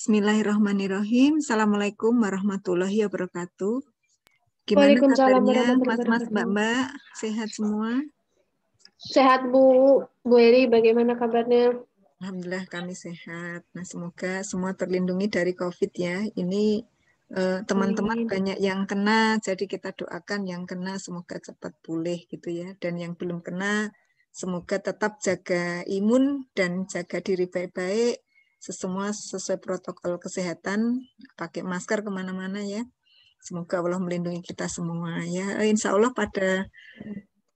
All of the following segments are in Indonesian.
Bismillahirrahmanirrahim. Assalamualaikum warahmatullahi wabarakatuh. Gimana kabarnya mas-mas mbak-mbak? Sehat semua? Sehat Bu. Bu Eri, bagaimana kabarnya? Alhamdulillah kami sehat. Nah semoga semua terlindungi dari COVID ya. Ini eh, teman-teman uh, banyak yang kena, jadi kita doakan yang kena semoga cepat pulih gitu ya. Dan yang belum kena semoga tetap jaga imun dan jaga diri baik-baik semua sesuai protokol kesehatan, pakai masker kemana-mana ya. Semoga Allah melindungi kita semua ya. Eh, insya Allah pada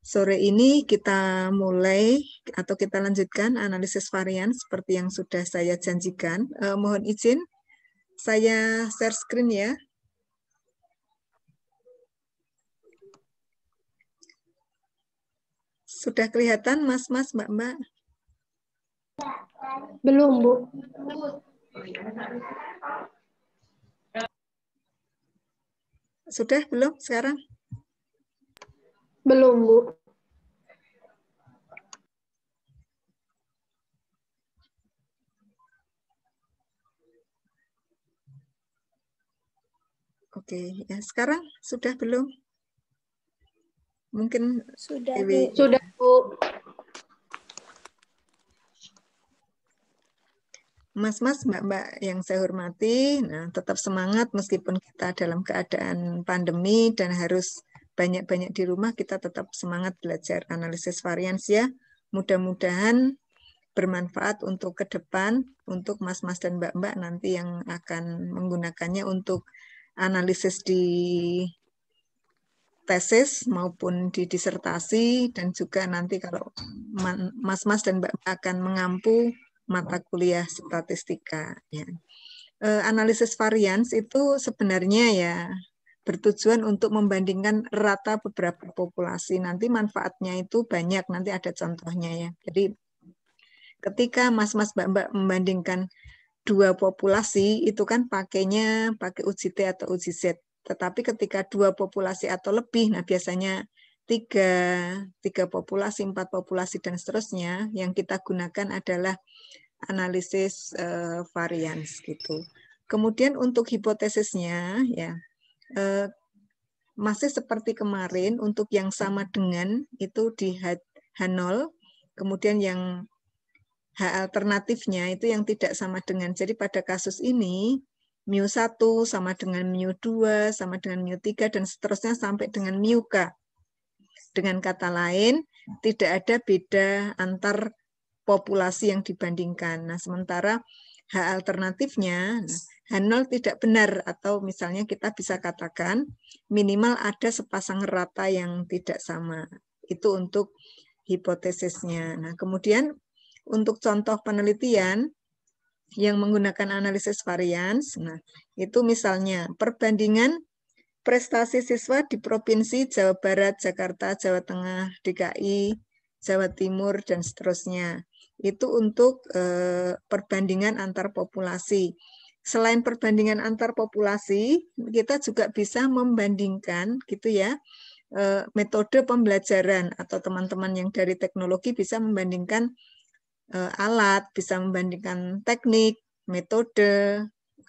sore ini kita mulai atau kita lanjutkan analisis varian seperti yang sudah saya janjikan. Eh, mohon izin, saya share screen ya. Sudah kelihatan mas-mas, mbak-mbak? Belum, Bu. Sudah belum sekarang? Belum, Bu. Oke, ya sekarang sudah belum? Mungkin sudah Bu. sudah Bu. Mas-mas, mbak-mbak yang saya hormati, nah, tetap semangat meskipun kita dalam keadaan pandemi dan harus banyak-banyak di rumah, kita tetap semangat belajar analisis varians ya. Mudah-mudahan bermanfaat untuk ke depan, untuk mas-mas dan mbak-mbak nanti yang akan menggunakannya untuk analisis di tesis maupun di disertasi dan juga nanti kalau mas-mas dan mbak akan mengampu mata kuliah statistika. Ya. Eh, analisis varians itu sebenarnya ya bertujuan untuk membandingkan rata beberapa populasi. Nanti manfaatnya itu banyak, nanti ada contohnya ya. Jadi ketika mas-mas mbak-mbak membandingkan dua populasi itu kan pakainya pakai UJT atau UJZ. Tetapi ketika dua populasi atau lebih, nah biasanya tiga, tiga populasi, empat populasi, dan seterusnya, yang kita gunakan adalah analisis uh, varians gitu. Kemudian untuk hipotesisnya ya uh, masih seperti kemarin untuk yang sama dengan itu di H0, kemudian yang H alternatifnya itu yang tidak sama dengan. Jadi pada kasus ini mu 1 sama dengan mu 2 sama dengan mu 3 dan seterusnya sampai dengan mu k. Dengan kata lain, tidak ada beda antar populasi yang dibandingkan. Nah, sementara hak alternatifnya H0 nah, tidak benar atau misalnya kita bisa katakan minimal ada sepasang rata yang tidak sama. Itu untuk hipotesisnya. Nah, kemudian untuk contoh penelitian yang menggunakan analisis varians, nah itu misalnya perbandingan prestasi siswa di Provinsi Jawa Barat, Jakarta, Jawa Tengah, DKI, Jawa Timur, dan seterusnya. Itu untuk eh, perbandingan antar populasi. Selain perbandingan antar populasi, kita juga bisa membandingkan gitu ya, eh, metode pembelajaran atau teman-teman yang dari teknologi bisa membandingkan eh, alat, bisa membandingkan teknik, metode,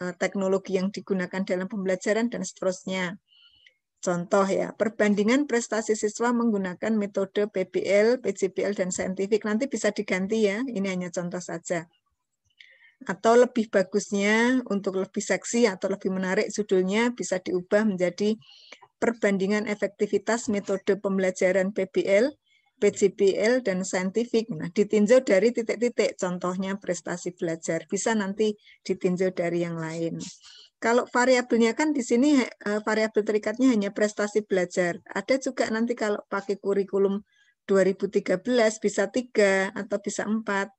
eh, teknologi yang digunakan dalam pembelajaran dan seterusnya. Contoh ya, perbandingan prestasi siswa menggunakan metode PBL, PJBL, dan saintifik. Nanti bisa diganti ya, ini hanya contoh saja. Atau lebih bagusnya, untuk lebih seksi atau lebih menarik judulnya, bisa diubah menjadi perbandingan efektivitas metode pembelajaran PBL, PJBL, dan saintifik. Nah, ditinjau dari titik-titik, contohnya prestasi belajar. Bisa nanti ditinjau dari yang lain. Kalau variabelnya kan di sini e, variabel terikatnya hanya prestasi belajar. Ada juga nanti kalau pakai kurikulum 2013 bisa tiga atau bisa empat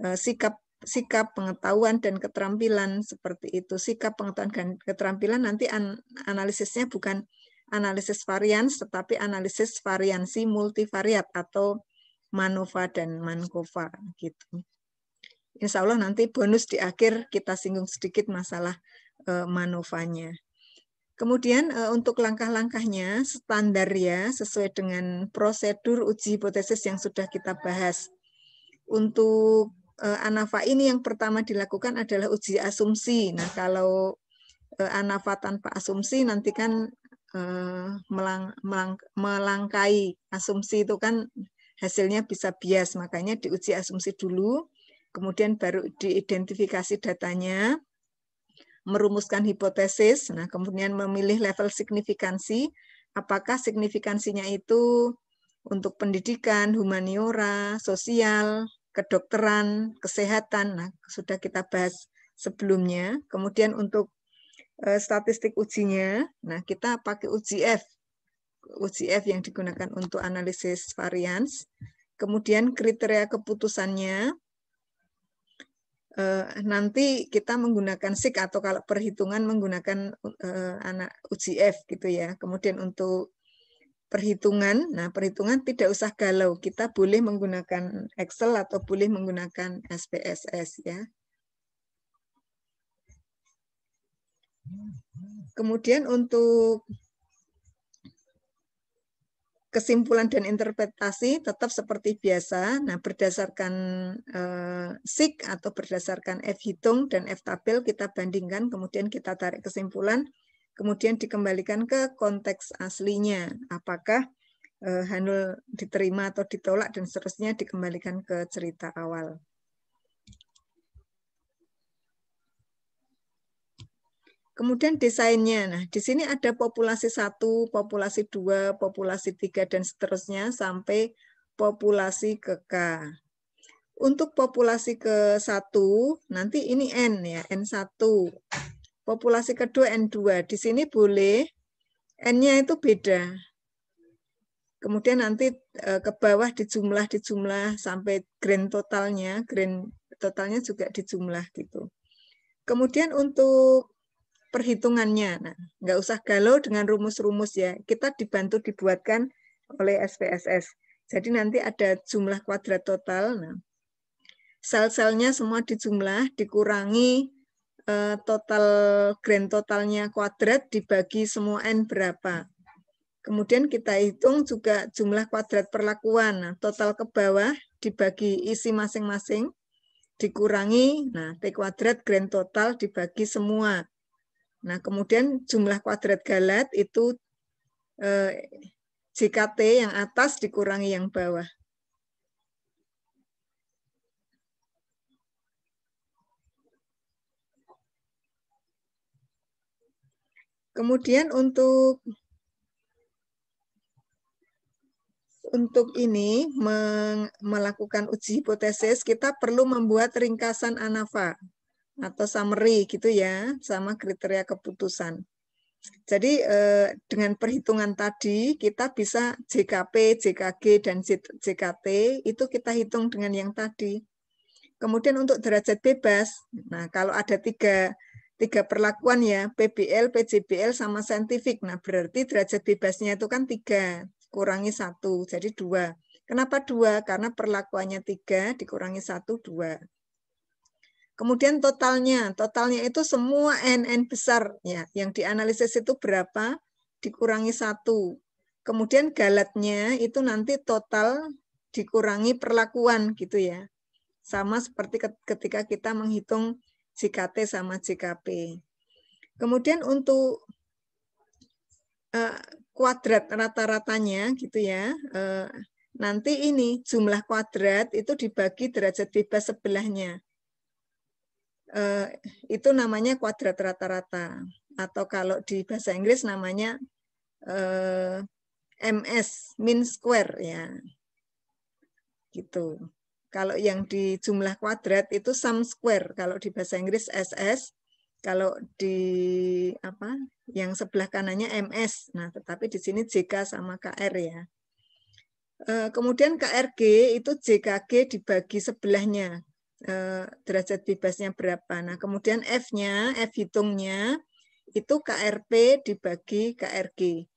e, sikap sikap pengetahuan dan keterampilan seperti itu sikap pengetahuan dan keterampilan nanti an analisisnya bukan analisis varian, tetapi analisis variansi multivariat atau MANOVA dan MANKOVA gitu. Insya Allah nanti bonus di akhir kita singgung sedikit masalah Manovanya. Kemudian eh, untuk langkah-langkahnya standar ya sesuai dengan prosedur uji hipotesis yang sudah kita bahas. Untuk eh, ANAFA ini yang pertama dilakukan adalah uji asumsi. Nah, kalau eh, ANAFA tanpa asumsi nanti kan melang, melang, melangkai asumsi itu kan hasilnya bisa bias, makanya diuji asumsi dulu, kemudian baru diidentifikasi datanya, merumuskan hipotesis, nah kemudian memilih level signifikansi, apakah signifikansinya itu untuk pendidikan, humaniora, sosial, kedokteran, kesehatan, nah sudah kita bahas sebelumnya. Kemudian untuk eh, statistik ujinya, nah kita pakai uji F, uji F yang digunakan untuk analisis varians. Kemudian kriteria keputusannya, uh, nanti kita menggunakan SIK atau kalau perhitungan menggunakan uh, anak UCF gitu ya. Kemudian untuk perhitungan, nah perhitungan tidak usah galau, kita boleh menggunakan Excel atau boleh menggunakan SPSS ya. Kemudian untuk kesimpulan dan interpretasi tetap seperti biasa. Nah, berdasarkan eh, SIG atau berdasarkan F hitung dan F tabel kita bandingkan, kemudian kita tarik kesimpulan, kemudian dikembalikan ke konteks aslinya. Apakah eh, Hanul diterima atau ditolak dan seterusnya dikembalikan ke cerita awal. Kemudian desainnya. Nah, di sini ada populasi satu, populasi dua, populasi tiga dan seterusnya sampai populasi ke K. Untuk populasi ke satu nanti ini N ya, n satu, Populasi kedua n dua, Di sini boleh N-nya itu beda. Kemudian nanti e, ke bawah dijumlah dijumlah sampai grand totalnya, grand totalnya juga dijumlah gitu. Kemudian untuk perhitungannya. Nah, nggak usah galau dengan rumus-rumus ya. Kita dibantu dibuatkan oleh SPSS. Jadi nanti ada jumlah kuadrat total. Nah, sel-selnya semua dijumlah, dikurangi eh, total grand totalnya kuadrat dibagi semua n berapa. Kemudian kita hitung juga jumlah kuadrat perlakuan. Nah, total ke bawah dibagi isi masing-masing dikurangi, nah T kuadrat grand total dibagi semua Nah, kemudian jumlah kuadrat galat itu eh, jika T yang atas dikurangi yang bawah. Kemudian untuk untuk ini melakukan uji hipotesis kita perlu membuat ringkasan ANAVA atau summary gitu ya, sama kriteria keputusan. Jadi eh, dengan perhitungan tadi kita bisa JKP, JKG, dan JKT itu kita hitung dengan yang tadi. Kemudian untuk derajat bebas, nah kalau ada tiga, tiga perlakuan ya, PBL, PJBL, sama saintifik. Nah berarti derajat bebasnya itu kan tiga, kurangi satu, jadi dua. Kenapa dua? Karena perlakuannya tiga, dikurangi satu, dua. Kemudian totalnya, totalnya itu semua NN besar ya, yang dianalisis itu berapa dikurangi satu. Kemudian galatnya itu nanti total dikurangi perlakuan gitu ya. Sama seperti ketika kita menghitung JKT sama JKP. Kemudian untuk eh, kuadrat rata-ratanya gitu ya, eh, nanti ini jumlah kuadrat itu dibagi derajat bebas sebelahnya. Eh, itu namanya kuadrat rata-rata atau kalau di bahasa Inggris namanya eh, MS mean square ya gitu kalau yang di jumlah kuadrat itu sum square kalau di bahasa Inggris SS kalau di apa yang sebelah kanannya MS nah tetapi di sini JK sama KR ya eh, kemudian KRG itu JKG dibagi sebelahnya Eh, derajat bebasnya berapa. Nah, kemudian F-nya, F hitungnya itu KRP dibagi KRG.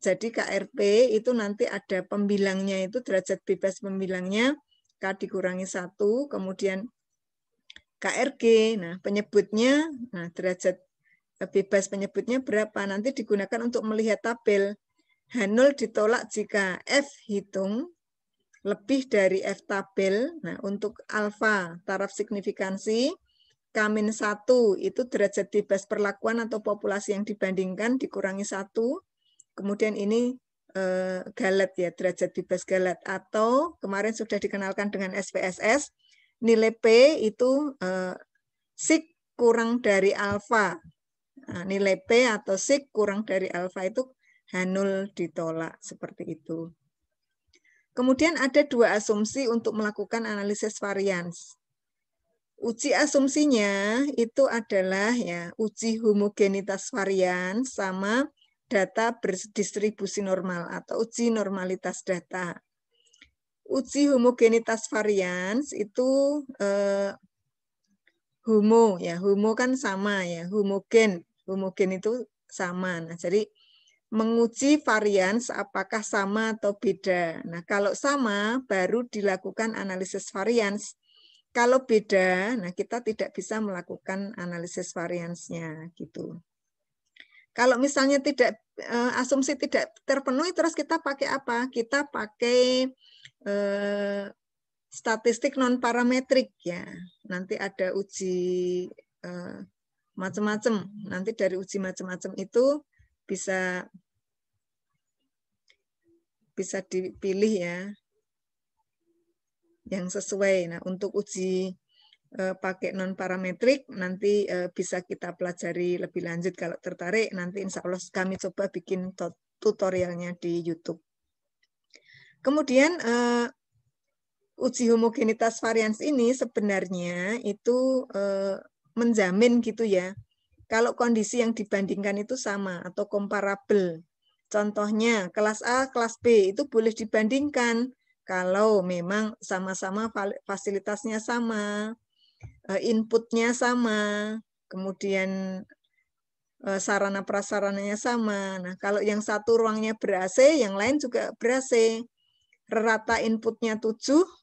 Jadi KRP itu nanti ada pembilangnya itu derajat bebas pembilangnya K dikurangi satu, kemudian KRG. Nah, penyebutnya, nah derajat eh, bebas penyebutnya berapa nanti digunakan untuk melihat tabel. H0 ditolak jika F hitung lebih dari F tabel. Nah, untuk alfa taraf signifikansi Kamin 1 itu derajat bebas perlakuan atau populasi yang dibandingkan dikurangi satu. Kemudian ini eh, galat ya, derajat bebas galat. Atau kemarin sudah dikenalkan dengan SPSS, nilai P itu eh, sig kurang dari alfa. Nah, nilai P atau sig kurang dari alfa itu H0 ditolak seperti itu. Kemudian ada dua asumsi untuk melakukan analisis varians. Uji asumsinya itu adalah ya uji homogenitas varian sama data berdistribusi normal atau uji normalitas data. Uji homogenitas varians itu eh, homo ya homo kan sama ya homogen homogen itu sama. Nah jadi menguji varians apakah sama atau beda. Nah, kalau sama baru dilakukan analisis varians. Kalau beda, nah kita tidak bisa melakukan analisis variansnya gitu. Kalau misalnya tidak eh, asumsi tidak terpenuhi terus kita pakai apa? Kita pakai eh, statistik non parametrik ya. Nanti ada uji eh, macam-macam. Nanti dari uji macam-macam itu bisa bisa dipilih ya yang sesuai. Nah, untuk uji uh, pakai non parametrik nanti uh, bisa kita pelajari lebih lanjut kalau tertarik. Nanti insya Allah kami coba bikin tutorialnya di YouTube. Kemudian uh, uji homogenitas varians ini sebenarnya itu menjamin gitu ya kalau kondisi yang dibandingkan itu sama atau komparabel. Contohnya, kelas A, kelas B itu boleh dibandingkan kalau memang sama-sama fasilitasnya sama, eh, inputnya sama, kemudian eh, sarana prasarannya sama. Nah, kalau yang satu ruangnya ber AC, yang lain juga ber AC. Rata inputnya 7,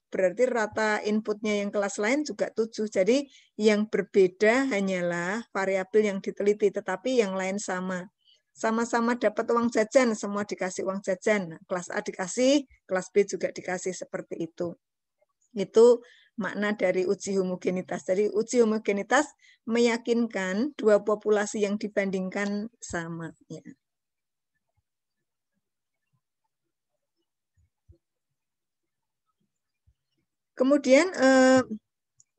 berarti rata inputnya yang kelas lain juga 7. Jadi yang berbeda hanyalah variabel yang diteliti, tetapi yang lain sama. Sama-sama dapat uang jajan, semua dikasih uang jajan. Nah, kelas A dikasih, kelas B juga dikasih seperti itu. Itu makna dari uji homogenitas. Jadi uji homogenitas meyakinkan dua populasi yang dibandingkan sama. Ya. Kemudian eh,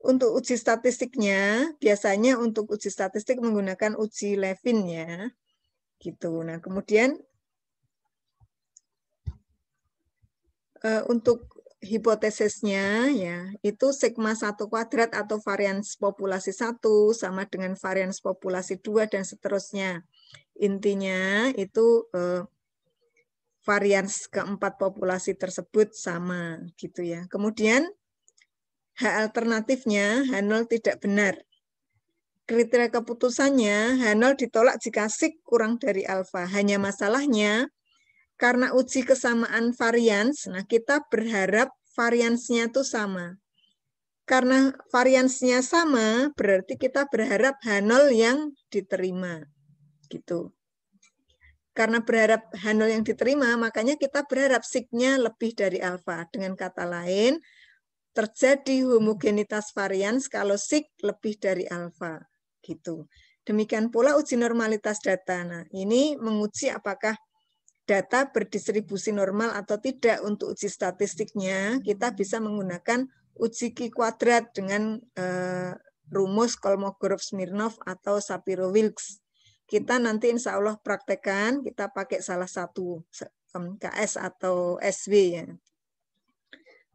untuk uji statistiknya, biasanya untuk uji statistik menggunakan uji Levin ya. Gitu. Nah, kemudian eh, untuk hipotesisnya ya itu sigma satu kuadrat atau varians populasi satu sama dengan varians populasi dua dan seterusnya intinya itu eh, varians keempat populasi tersebut sama gitu ya kemudian H alternatifnya, H0 tidak benar. Kriteria keputusannya, H0 ditolak jika sig kurang dari alfa. Hanya masalahnya, karena uji kesamaan varians, nah kita berharap variansnya itu sama. Karena variansnya sama, berarti kita berharap H0 yang diterima. Gitu. Karena berharap H0 yang diterima, makanya kita berharap SIG-nya lebih dari alfa. Dengan kata lain, terjadi homogenitas varian kalau sig lebih dari alfa gitu. Demikian pula uji normalitas data. Nah, ini menguji apakah data berdistribusi normal atau tidak untuk uji statistiknya, kita bisa menggunakan uji Q kuadrat dengan eh, rumus Kolmogorov-Smirnov atau Sapiro-Wilks. Kita nanti insya Allah praktekan, kita pakai salah satu KS atau SW ya.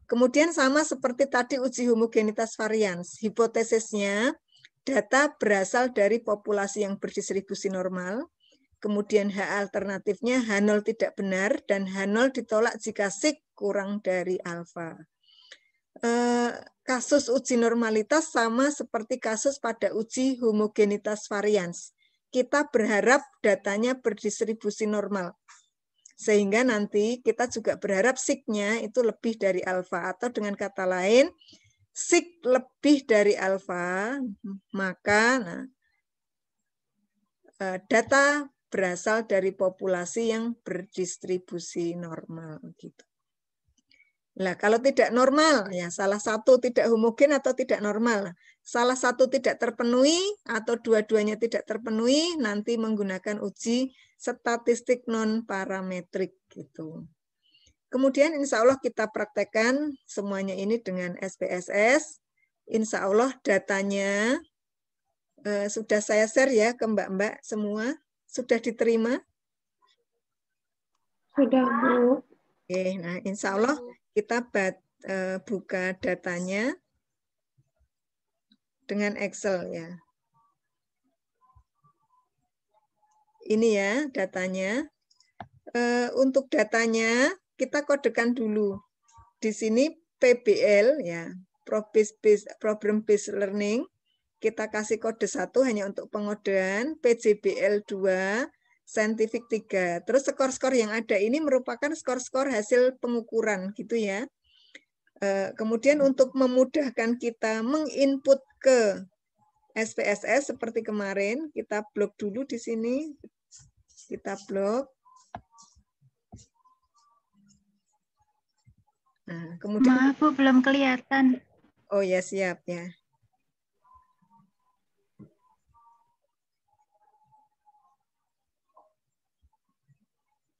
Kemudian sama seperti tadi uji homogenitas varians, hipotesisnya data berasal dari populasi yang berdistribusi normal, kemudian H alternatifnya H0 tidak benar, dan H0 ditolak jika SIG kurang dari alfa. Eh, kasus uji normalitas sama seperti kasus pada uji homogenitas varians. Kita berharap datanya berdistribusi normal, sehingga nanti kita juga berharap signya itu lebih dari alfa atau dengan kata lain sig lebih dari alfa maka nah, eh, data berasal dari populasi yang berdistribusi normal gitu. Nah, kalau tidak normal ya salah satu tidak homogen atau tidak normal. Salah satu tidak terpenuhi atau dua-duanya tidak terpenuhi nanti menggunakan uji statistik non parametrik gitu. Kemudian insya Allah kita praktekkan semuanya ini dengan SPSS. Insya Allah datanya eh, sudah saya share ya ke mbak-mbak semua. Sudah diterima? Sudah, Bu. Oke, nah insya Allah kita bat, e, buka datanya dengan Excel ya. Ini ya datanya. E, untuk datanya kita kodekan dulu. Di sini PBL ya, problem based learning kita kasih kode satu hanya untuk pengodean, PJBL 2 scientific 3. Terus skor-skor yang ada ini merupakan skor-skor hasil pengukuran gitu ya. Eh, kemudian untuk memudahkan kita menginput ke SPSS seperti kemarin, kita blok dulu di sini. Kita blok. Nah, kemudian Maaf Bu, belum kelihatan. Oh ya, siap ya.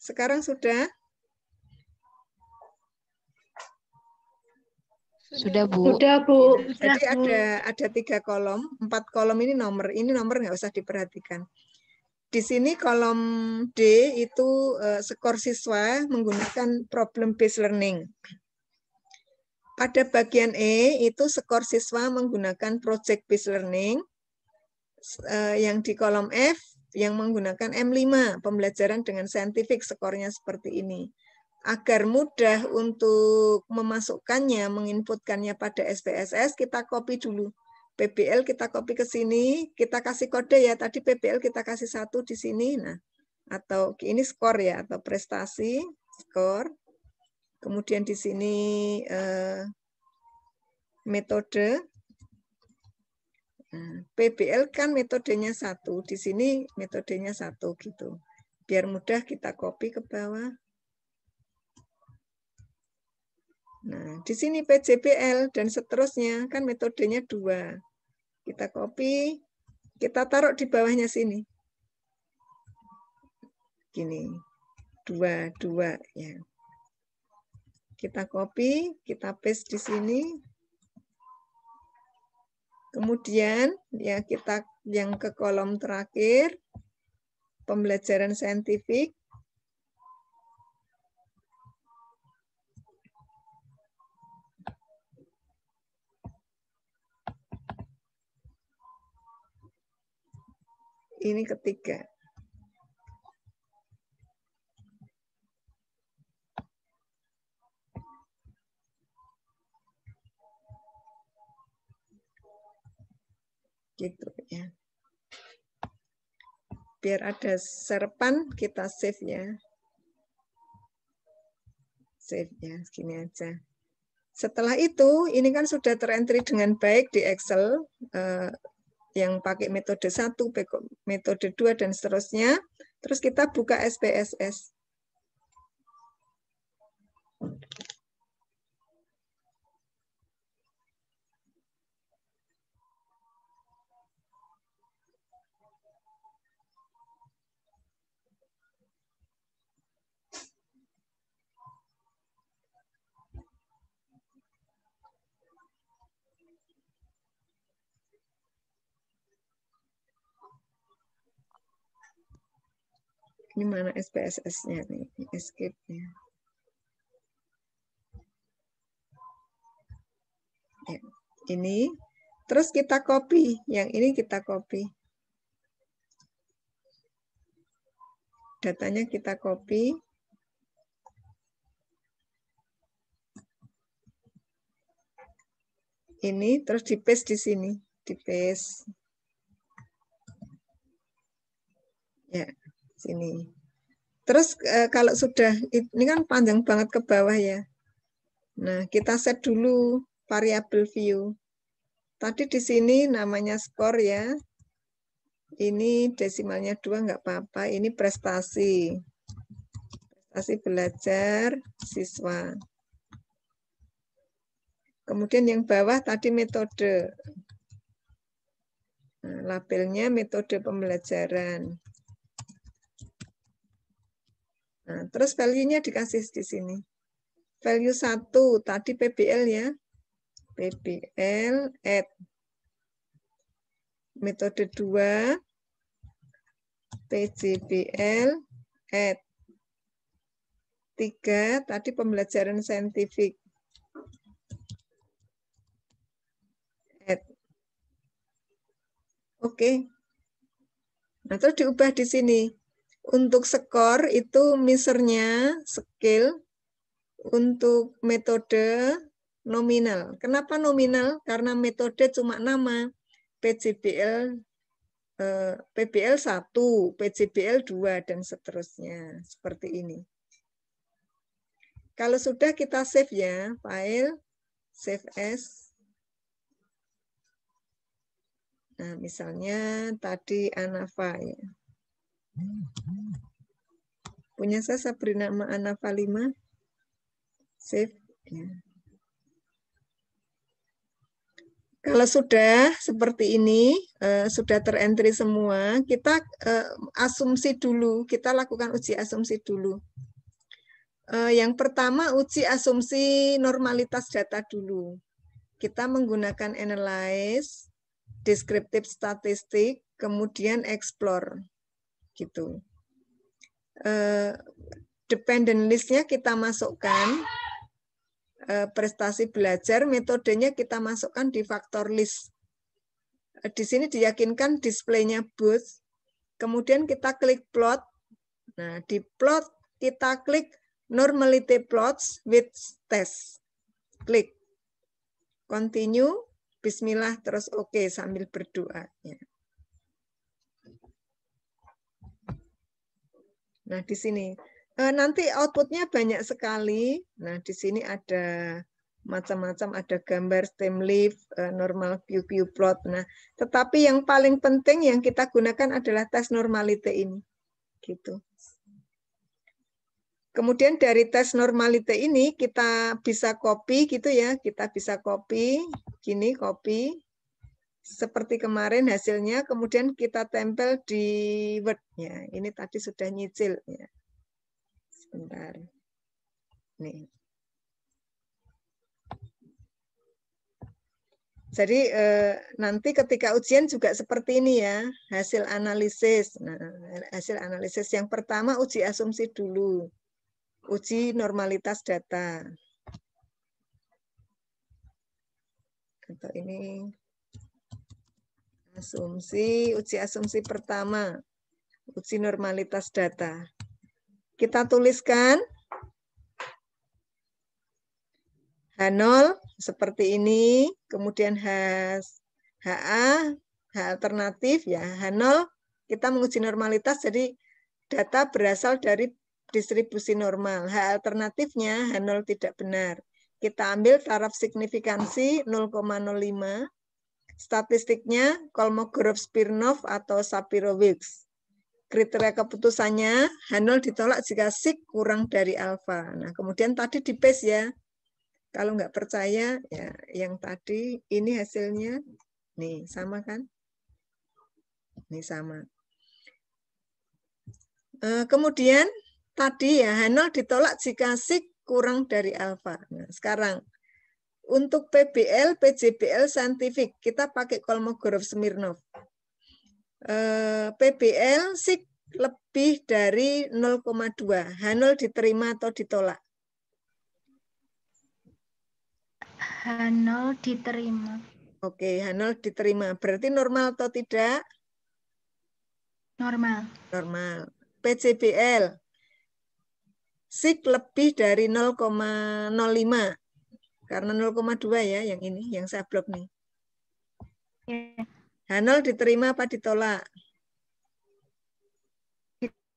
Sekarang sudah? Sudah Bu. Sudah Bu. Jadi ada ada tiga kolom, empat kolom ini nomor. Ini nomor nggak usah diperhatikan. Di sini kolom D itu uh, skor siswa menggunakan problem based learning. Pada bagian E itu skor siswa menggunakan project based learning. Uh, yang di kolom F yang menggunakan M5, pembelajaran dengan saintifik skornya seperti ini. Agar mudah untuk memasukkannya, menginputkannya pada SPSS, kita copy dulu. PBL kita copy ke sini, kita kasih kode ya. Tadi PBL kita kasih satu di sini. Nah, atau ini skor ya, atau prestasi, skor. Kemudian di sini eh, metode PBL kan metodenya satu, di sini metodenya satu gitu. Biar mudah kita copy ke bawah. Nah, di sini PJBL dan seterusnya kan metodenya dua. Kita copy, kita taruh di bawahnya sini. Gini, dua, dua ya. Kita copy, kita paste di sini, Kemudian ya kita yang ke kolom terakhir pembelajaran saintifik. Ini ketiga. gitu ya. Biar ada serpan kita save-nya. save ya segini aja. Setelah itu, ini kan sudah terentry dengan baik di Excel eh, yang pakai metode 1, metode 2, dan seterusnya. Terus kita buka SPSS. Ini mana SPSS-nya nih? Escape-nya. Ya, ini. Terus kita copy. Yang ini kita copy. Datanya kita copy. Ini terus di paste di sini. Di paste. Ya sini. Terus eh, kalau sudah ini kan panjang banget ke bawah ya. Nah, kita set dulu variabel view. Tadi di sini namanya skor ya. Ini desimalnya dua nggak apa-apa. Ini prestasi. Prestasi belajar siswa. Kemudian yang bawah tadi metode. Nah, labelnya metode pembelajaran. Nah, terus value-nya dikasih di sini. Value 1 tadi PBL ya. PBL add. Metode 2 PCBL add. 3 tadi pembelajaran saintifik. Add. Oke. Nah, terus diubah di sini untuk skor itu misernya skill, untuk metode nominal. Kenapa nominal? Karena metode cuma nama. PJBL eh, PBL 1, PJBL 2 dan seterusnya. Seperti ini. Kalau sudah kita save ya, file save as Nah, misalnya tadi Anafa ya. Punya saya Sabrina Ma'ana Falima. Save. Ya. Kalau sudah seperti ini, uh, sudah terentry semua, kita uh, asumsi dulu, kita lakukan uji asumsi dulu. Uh, yang pertama, uji asumsi normalitas data dulu. Kita menggunakan analyze, descriptive statistik, kemudian explore gitu. Eh, dependent listnya kita masukkan eh, prestasi belajar, metodenya kita masukkan di faktor list. Eh, di sini diyakinkan displaynya boost kemudian kita klik plot. Nah, di plot kita klik normality plots with test. Klik. Continue, bismillah, terus oke okay, sambil berdoa. Ya. Nah, di sini eh, nanti outputnya banyak sekali. Nah, di sini ada macam-macam, ada gambar stem leaf, eh, normal view view plot. Nah, tetapi yang paling penting yang kita gunakan adalah tes normalite ini. Gitu. Kemudian dari tes normalite ini kita bisa copy gitu ya, kita bisa copy, gini copy seperti kemarin hasilnya kemudian kita tempel di Word-nya. Ini tadi sudah nyicil ya. Sebentar. Nih. Jadi eh, nanti ketika ujian juga seperti ini ya, hasil analisis. Nah, hasil analisis yang pertama uji asumsi dulu. Uji normalitas data. Atau ini Asumsi, uji asumsi pertama, uji normalitas data. Kita tuliskan H0 seperti ini, kemudian H, HA, H alternatif ya, H0 kita menguji normalitas jadi data berasal dari distribusi normal. H alternatifnya H0 tidak benar. Kita ambil taraf signifikansi 0,05 Statistiknya Kolmogorov Spirnov atau Sapiro-Wilks. Kriteria keputusannya H0 ditolak jika sig kurang dari alfa. Nah, kemudian tadi di base ya. Kalau nggak percaya ya yang tadi ini hasilnya nih sama kan? Nih sama. Eh, kemudian tadi ya H0 ditolak jika sig kurang dari alfa. Nah, sekarang untuk PBL, PJBL Scientific, kita pakai Kolmogorov Smirnov. Eh, PBL sik lebih dari 0,2. H0 diterima atau ditolak? H0 diterima. Oke, H0 diterima. Berarti normal atau tidak? Normal. Normal. PjBL Sik lebih dari 0,05. Karena 0,2 ya yang ini, yang saya blok nih. h iya. Hanol diterima apa ditolak?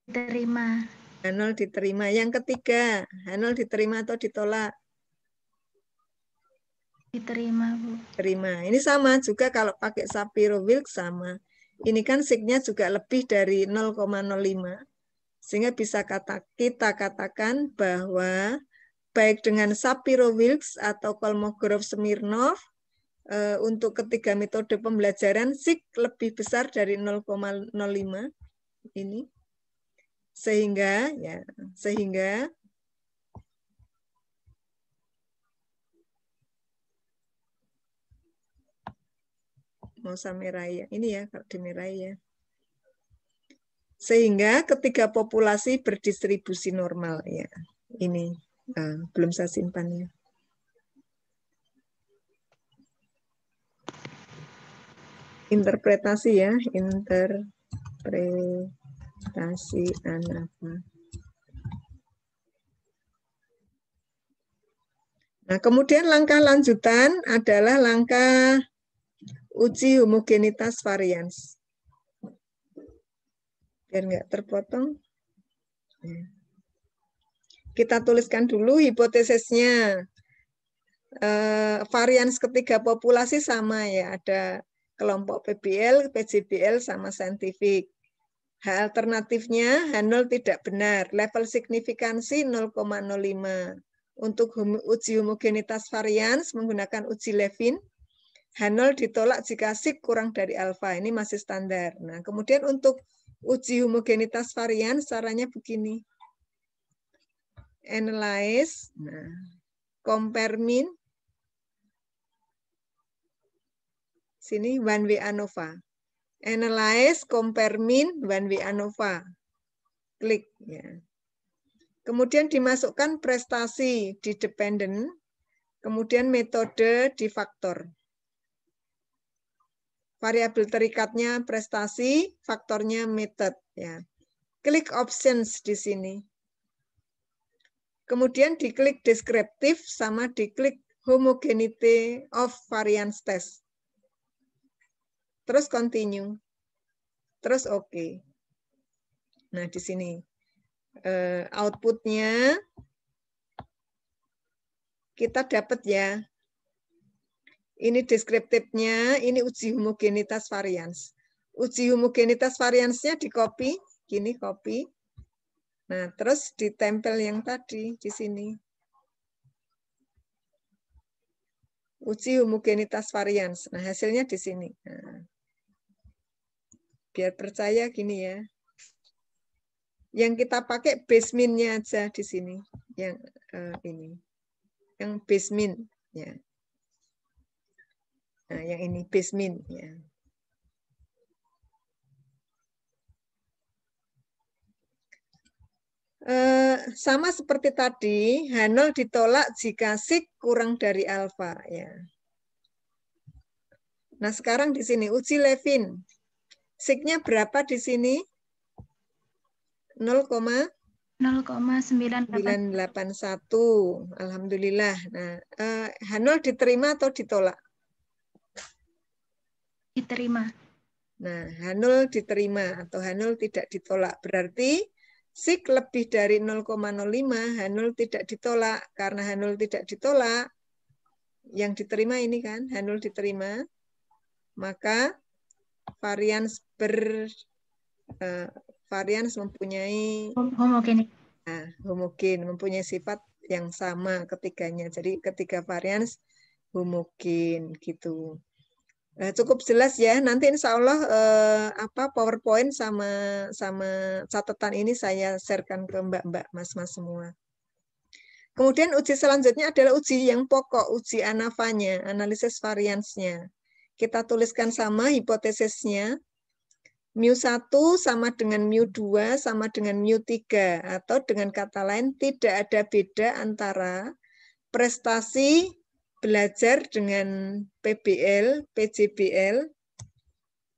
Diterima. Hanol diterima. Yang ketiga, Hanol diterima atau ditolak? Diterima, Bu. Terima. Ini sama juga kalau pakai Sapiro-Wilk sama. Ini kan signya juga lebih dari 0,05. Sehingga bisa kata kita katakan bahwa baik dengan Sapiro-Wilks atau Kolmogorov-Smirnov eh, untuk ketiga metode pembelajaran SIG lebih besar dari 0,05 ini. Sehingga ya, sehingga mau samerai ya. Ini ya kalau dimerai ya. Sehingga ketiga populasi berdistribusi normal ya. Ini. Nah, belum saya simpan ya. Interpretasi ya, interpretasi anapa. Nah, kemudian langkah lanjutan adalah langkah uji homogenitas varians. Biar nggak terpotong. Ya. Kita tuliskan dulu hipotesisnya. Uh, varians ketiga populasi sama ya, ada kelompok PBL, PGBL, sama saintifik. Hal alternatifnya H0 tidak benar, level signifikansi 0,05. Untuk uji homogenitas varian menggunakan uji Levin, H0 ditolak jika sig kurang dari alfa. Ini masih standar. Nah, kemudian untuk uji homogenitas varian caranya begini analyze, nah, compare mean. Sini one way ANOVA. Analyze, compare mean, one way ANOVA. Klik. Ya. Kemudian dimasukkan prestasi di dependent, kemudian metode di faktor variabel terikatnya prestasi, faktornya method ya. Klik options di sini. Kemudian diklik deskriptif sama diklik homogenity of variance test. Terus continue. Terus oke. Okay. Nah, di sini eh, outputnya kita dapat ya. Ini deskriptifnya, ini uji homogenitas variance. Uji homogenitas variansnya di copy, gini copy. Nah, terus ditempel yang tadi di sini. Uji homogenitas varians. Nah, hasilnya di sini. Nah, biar percaya gini ya. Yang kita pakai basementnya aja di sini. Yang uh, ini. Yang basement. Ya. Nah, yang ini basement. Ya. Eh, sama seperti tadi, Hanel ditolak jika sik kurang dari alfa. Ya. Nah sekarang di sini uji Levin. Siknya berapa di sini? 0,981. Alhamdulillah. Nah, eh, diterima atau ditolak? Diterima. Nah, Hanul diterima atau Hanul tidak ditolak. Berarti Sik lebih dari 0,05, Hanul tidak ditolak. Karena Hanul tidak ditolak, yang diterima ini kan, Hanul diterima, maka varian ber uh, varians mempunyai homogen. Nah, homogen mempunyai sifat yang sama ketiganya. Jadi ketiga varians homogen gitu. Nah, cukup jelas ya. Nanti insya Allah eh, apa PowerPoint sama sama catatan ini saya sharekan ke mbak-mbak, mas-mas semua. Kemudian uji selanjutnya adalah uji yang pokok, uji anafanya, analisis variansnya. Kita tuliskan sama hipotesisnya. Mu1 sama dengan Mu2 sama dengan Mu3 atau dengan kata lain tidak ada beda antara prestasi belajar dengan PBL, PJBL,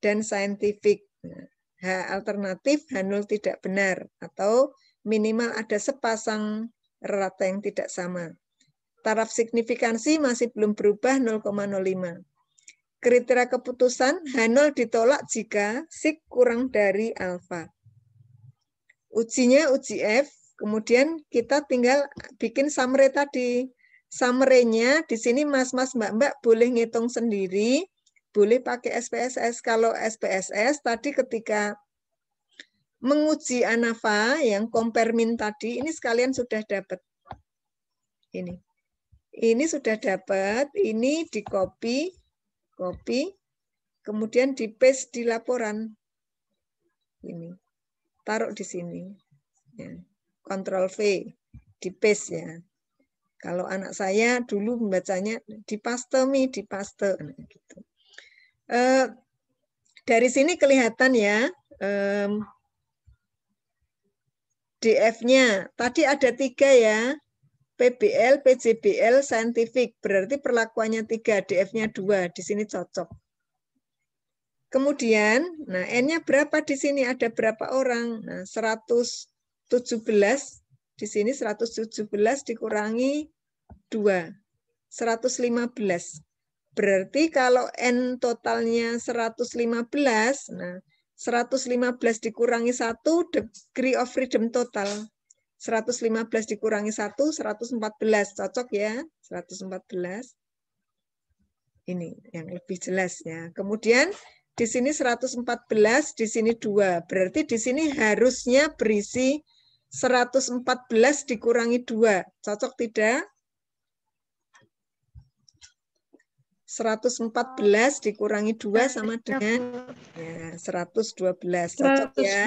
dan scientific. H alternatif, H0 tidak benar, atau minimal ada sepasang rata yang tidak sama. Taraf signifikansi masih belum berubah 0,05. Kriteria keputusan H0 ditolak jika sig kurang dari alfa. Ujinya uji F, kemudian kita tinggal bikin summary tadi summary-nya di sini mas-mas mbak-mbak boleh ngitung sendiri, boleh pakai SPSS. Kalau SPSS tadi ketika menguji ANAFA yang kompermin tadi, ini sekalian sudah dapat. Ini. Ini sudah dapat, ini di copy, copy, kemudian di paste di laporan. Ini. Taruh di sini. Ya. Ctrl V, di paste ya. Kalau anak saya dulu membacanya di paste mi, di paste. gitu. E, dari sini kelihatan ya e, DF-nya. Tadi ada tiga ya. PBL, PJBL, scientific. Berarti perlakuannya tiga, DF-nya dua. Di sini cocok. Kemudian, nah N-nya berapa di sini? Ada berapa orang? Nah, 117 di sini 117 dikurangi 2. 115. Berarti kalau N totalnya 115, nah 115 dikurangi 1, degree of freedom total. 115 dikurangi 1, 114. Cocok ya, 114. Ini yang lebih jelas ya. Kemudian di sini 114, di sini 2. Berarti di sini harusnya berisi 114 dikurangi 2. Cocok tidak? 114 dikurangi 2 sama dengan ya, 112. Cocok 112. ya?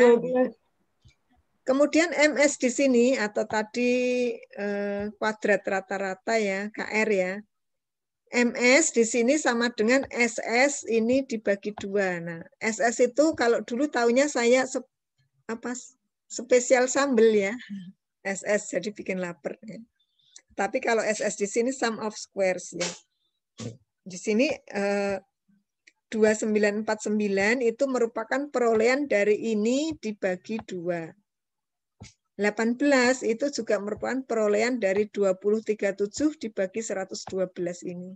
Kemudian MS di sini atau tadi eh, kuadrat rata-rata ya, KR ya. MS di sini sama dengan SS ini dibagi dua. Nah, SS itu kalau dulu tahunya saya apa spesial sambel ya. SS jadi bikin lapar. Ya. Tapi kalau SS di sini sum of squares ya. Di sini eh, 2949 itu merupakan perolehan dari ini dibagi 2. 18 itu juga merupakan perolehan dari 237 dibagi 112 ini.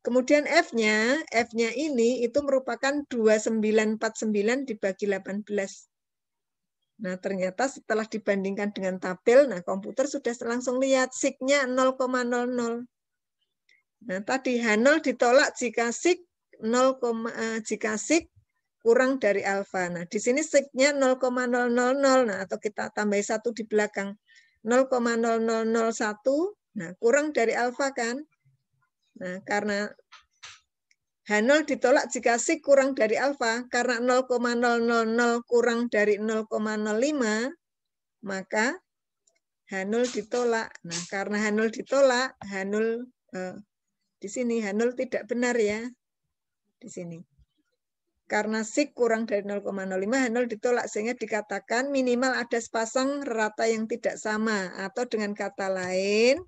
Kemudian F-nya, F-nya ini itu merupakan 2949 dibagi 18 Nah, ternyata setelah dibandingkan dengan tabel, nah komputer sudah langsung lihat signya 0,00. Nah, tadi H0 ditolak jika sig 0, eh, jika sig kurang dari alfa. Nah, di sini signya 0,000. Nah, atau kita tambah satu di belakang. 0,0001. Nah, kurang dari alfa kan? Nah, karena H0 ditolak jika C kurang dari alfa karena 0,000 kurang dari 0,05 maka H0 ditolak. Nah, karena H0 ditolak, H0 eh, di sini H0 tidak benar ya. Di sini. Karena sik kurang dari 0,05, H0 ditolak sehingga dikatakan minimal ada sepasang rata yang tidak sama atau dengan kata lain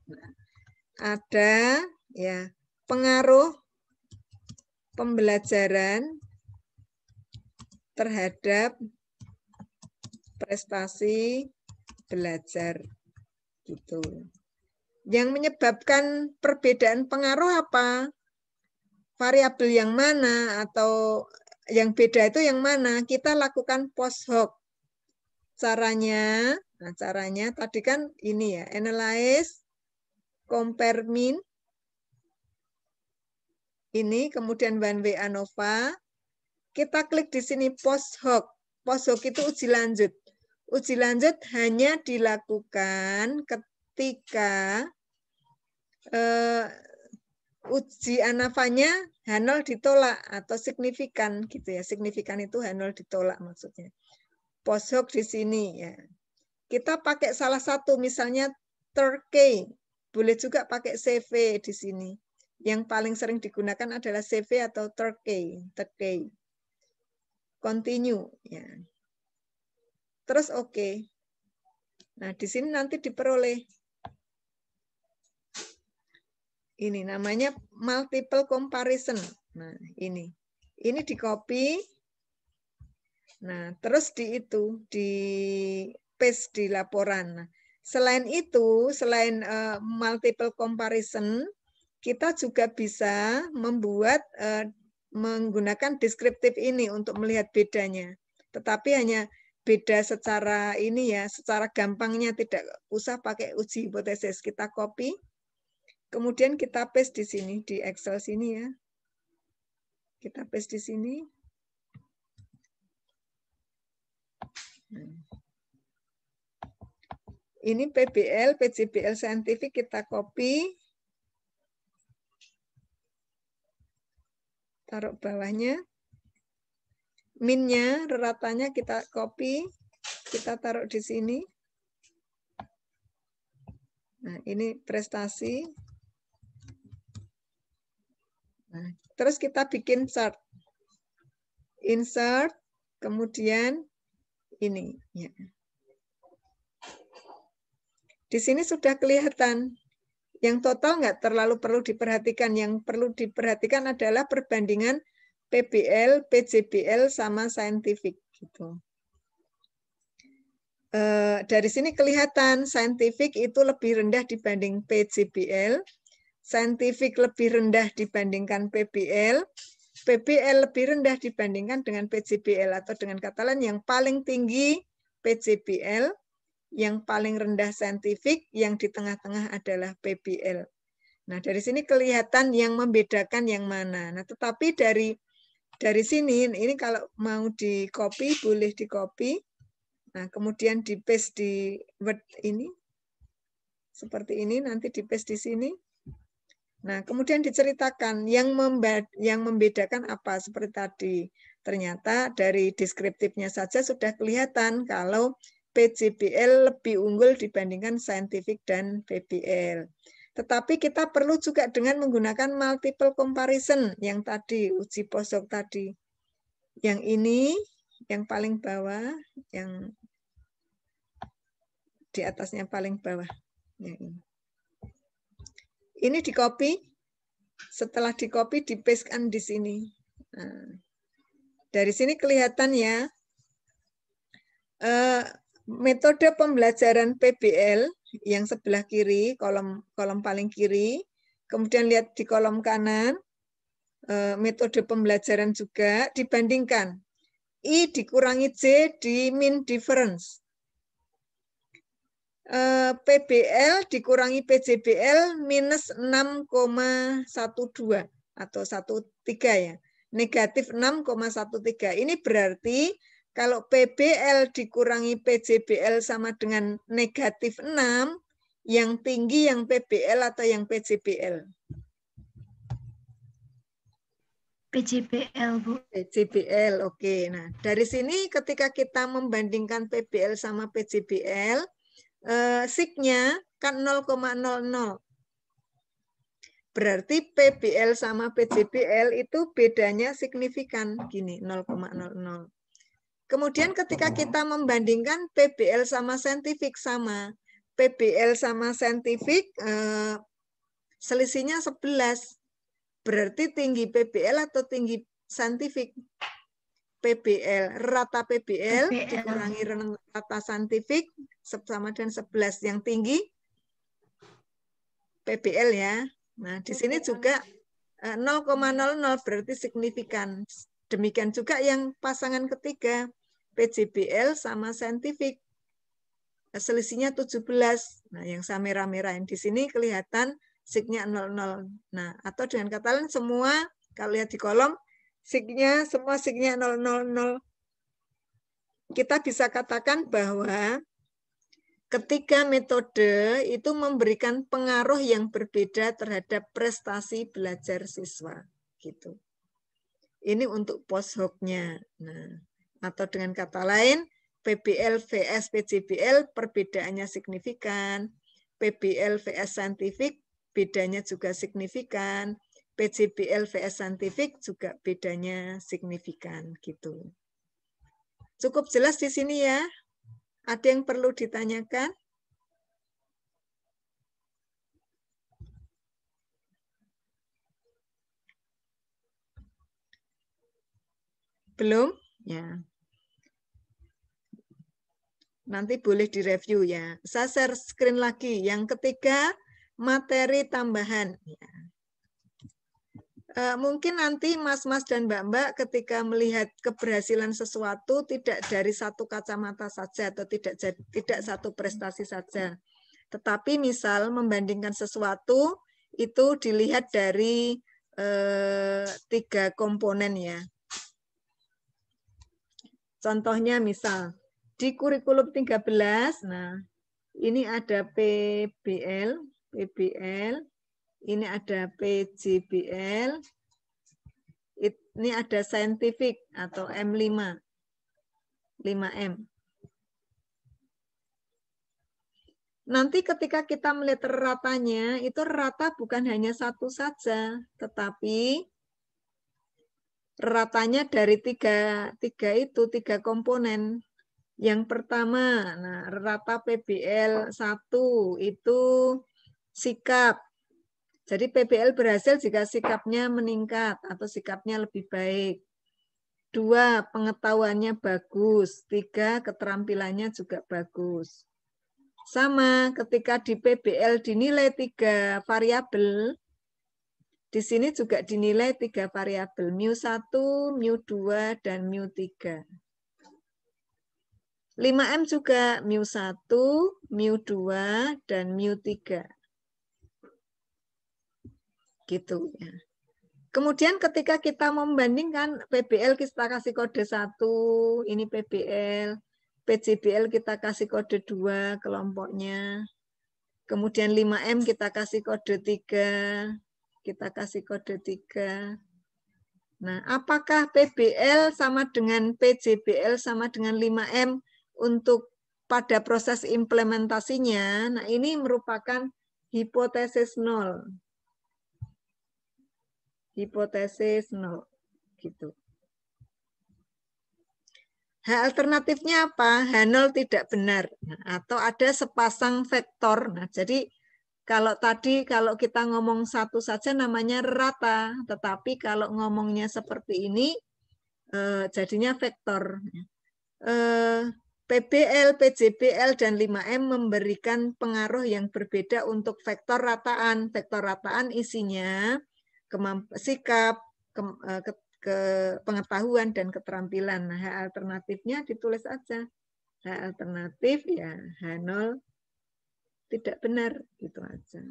ada ya pengaruh pembelajaran terhadap prestasi belajar gitu. Yang menyebabkan perbedaan pengaruh apa? Variabel yang mana atau yang beda itu yang mana? Kita lakukan post hoc. Caranya, nah caranya tadi kan ini ya, analyze, compare mean, ini, kemudian one way ANOVA. Kita klik di sini post hoc. Post hoc itu uji lanjut. Uji lanjut hanya dilakukan ketika uh, uji anafanya 0 ditolak atau signifikan gitu ya. Signifikan itu H0 ditolak maksudnya. Post hoc di sini ya. Kita pakai salah satu misalnya Turkey. Boleh juga pakai CV di sini. Yang paling sering digunakan adalah CV atau Turkey. Turkey. Continue. Ya. Terus oke. Okay. Nah, di sini nanti diperoleh. Ini namanya multiple comparison. Nah, ini. Ini di copy. Nah, terus di itu, di paste di laporan. Nah, Selain itu, selain uh, multiple comparison, kita juga bisa membuat uh, menggunakan deskriptif ini untuk melihat bedanya. Tetapi hanya beda secara ini ya, secara gampangnya tidak usah pakai uji hipotesis. Kita copy, kemudian kita paste di sini, di Excel sini ya. Kita paste di sini. Ini PBL, PJBL scientific kita copy, taruh bawahnya. Minnya, ratanya kita copy, kita taruh di sini. Nah, ini prestasi. Nah, terus kita bikin chart. Insert, kemudian ini. Ya. Di sini sudah kelihatan yang total nggak terlalu perlu diperhatikan. Yang perlu diperhatikan adalah perbandingan PBL, PJBL, sama scientific. Gitu. E, dari sini kelihatan scientific itu lebih rendah dibanding PJBL, scientific lebih rendah dibandingkan PBL, PBL lebih rendah dibandingkan dengan PJBL atau dengan kata lain yang paling tinggi PJBL, yang paling rendah saintifik, yang di tengah-tengah adalah PBL. Nah, dari sini kelihatan yang membedakan yang mana. Nah, tetapi dari dari sini ini kalau mau di copy boleh di copy. Nah, kemudian di paste di Word ini seperti ini nanti di paste di sini. Nah, kemudian diceritakan yang yang membedakan apa seperti tadi. Ternyata dari deskriptifnya saja sudah kelihatan kalau PJBL lebih unggul dibandingkan scientific dan PBL. Tetapi kita perlu juga dengan menggunakan multiple comparison yang tadi, uji posok tadi. Yang ini, yang paling bawah, yang di atasnya paling bawah. Yang ini. Ini di copy. Setelah di copy, di paste kan di sini. Nah, dari sini kelihatan ya, eh, Metode pembelajaran PBL yang sebelah kiri, kolom kolom paling kiri. Kemudian lihat di kolom kanan, eh, metode pembelajaran juga dibandingkan. I dikurangi J di mean difference. Eh, PBL dikurangi PJBL minus 6,12 atau 13 ya. Negatif 6,13. Ini berarti kalau PBL dikurangi PJBL sama dengan negatif 6, yang tinggi yang PBL atau yang PJBL? PJBL, Bu. PJBL, oke. Nah, dari sini ketika kita membandingkan PBL sama PJBL, eh, signya kan 0,00. Berarti PBL sama PJBL itu bedanya signifikan. Gini, 0,00. Kemudian oh, ketika oh. kita membandingkan PBL sama saintifik sama, PBL sama saintifik eh, selisihnya 11. Berarti tinggi PBL atau tinggi saintifik? PBL, rata PBL, PBL. dikurangi rata saintifik sama dengan 11 yang tinggi PBL ya. Nah, di sini juga 0,00 eh, berarti signifikan. Demikian juga yang pasangan ketiga PJBL sama saintifik. Selisihnya 17. Nah, yang saya merah yang di sini kelihatan signya 00. Nah, atau dengan kata lain semua kalau lihat di kolom signya semua signya 000. Kita bisa katakan bahwa ketiga metode itu memberikan pengaruh yang berbeda terhadap prestasi belajar siswa gitu. Ini untuk post hoc-nya. Nah, atau dengan kata lain, PBL VS PJBL perbedaannya signifikan. PBL VS Scientific bedanya juga signifikan. PJBL VS Scientific juga bedanya signifikan gitu. Cukup jelas di sini ya. Ada yang perlu ditanyakan? Belum? Ya. Nanti boleh direview ya. Saya share screen lagi. Yang ketiga, materi tambahan. E, mungkin nanti mas-mas dan mbak-mbak ketika melihat keberhasilan sesuatu tidak dari satu kacamata saja atau tidak tidak satu prestasi saja. Tetapi misal membandingkan sesuatu itu dilihat dari e, tiga komponen ya. Contohnya misal di kurikulum 13, nah ini ada PBL, PBL, ini ada PJBL, ini ada scientific atau M5, 5M. Nanti ketika kita melihat ratanya, itu rata bukan hanya satu saja, tetapi ratanya dari tiga, tiga itu, tiga komponen. Yang pertama, nah rata PBL 1 itu sikap. Jadi PBL berhasil jika sikapnya meningkat atau sikapnya lebih baik. Dua, pengetahuannya bagus. Tiga, keterampilannya juga bagus. Sama ketika di PBL dinilai tiga variabel, di sini juga dinilai tiga variabel, mu1, mu2, dan mu3. 5M juga mu1, mu2, dan mu3. Gitu ya. Kemudian ketika kita membandingkan PBL kita kasih kode 1, ini PBL, PCBL kita kasih kode 2 kelompoknya. Kemudian 5M kita kasih kode 3, kita kasih kode 3. Nah, apakah PBL sama dengan PJBL sama dengan 5M? untuk pada proses implementasinya, nah ini merupakan hipotesis nol. Hipotesis nol gitu. H alternatifnya apa? H0 tidak benar atau ada sepasang vektor. Nah, jadi kalau tadi kalau kita ngomong satu saja namanya rata, tetapi kalau ngomongnya seperti ini eh, jadinya vektor. Eh, PBL, PJBL, dan 5M memberikan pengaruh yang berbeda untuk vektor rataan. Vektor rataan isinya sikap, ke, eh, ke, ke pengetahuan, dan keterampilan. Nah, alternatifnya ditulis aja. H alternatif ya H0 tidak benar. Itu aja.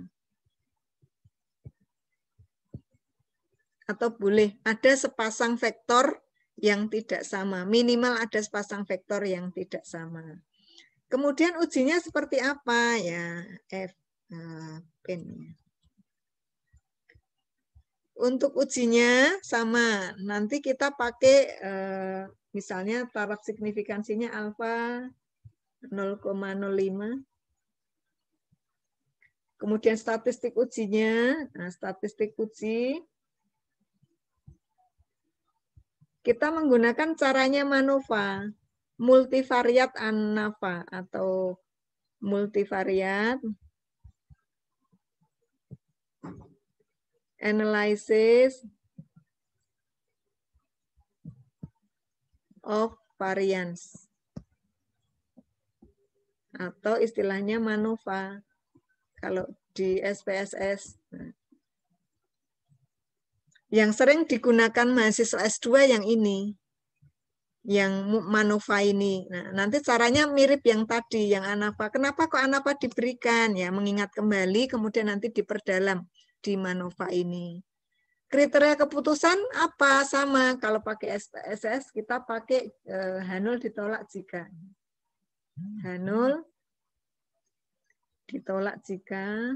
Atau boleh ada sepasang vektor yang tidak sama. Minimal ada sepasang vektor yang tidak sama. Kemudian ujinya seperti apa ya F uh, pen. Ya. Untuk ujinya sama. Nanti kita pakai eh, misalnya taraf signifikansinya alfa 0,05. Kemudian statistik ujinya, nah, statistik uji Kita menggunakan caranya Manova, multivariat ANAVA atau multivariat analysis of variance atau istilahnya MANOVA kalau di SPSS yang sering digunakan mahasiswa S2 yang ini, yang Manova ini. Nah, nanti caranya mirip yang tadi, yang Anapa. Kenapa kok Anapa diberikan? Ya, mengingat kembali, kemudian nanti diperdalam di Manova ini. Kriteria keputusan apa? Sama, kalau pakai SPSS kita pakai eh, Hanul ditolak jika. Hanul ditolak jika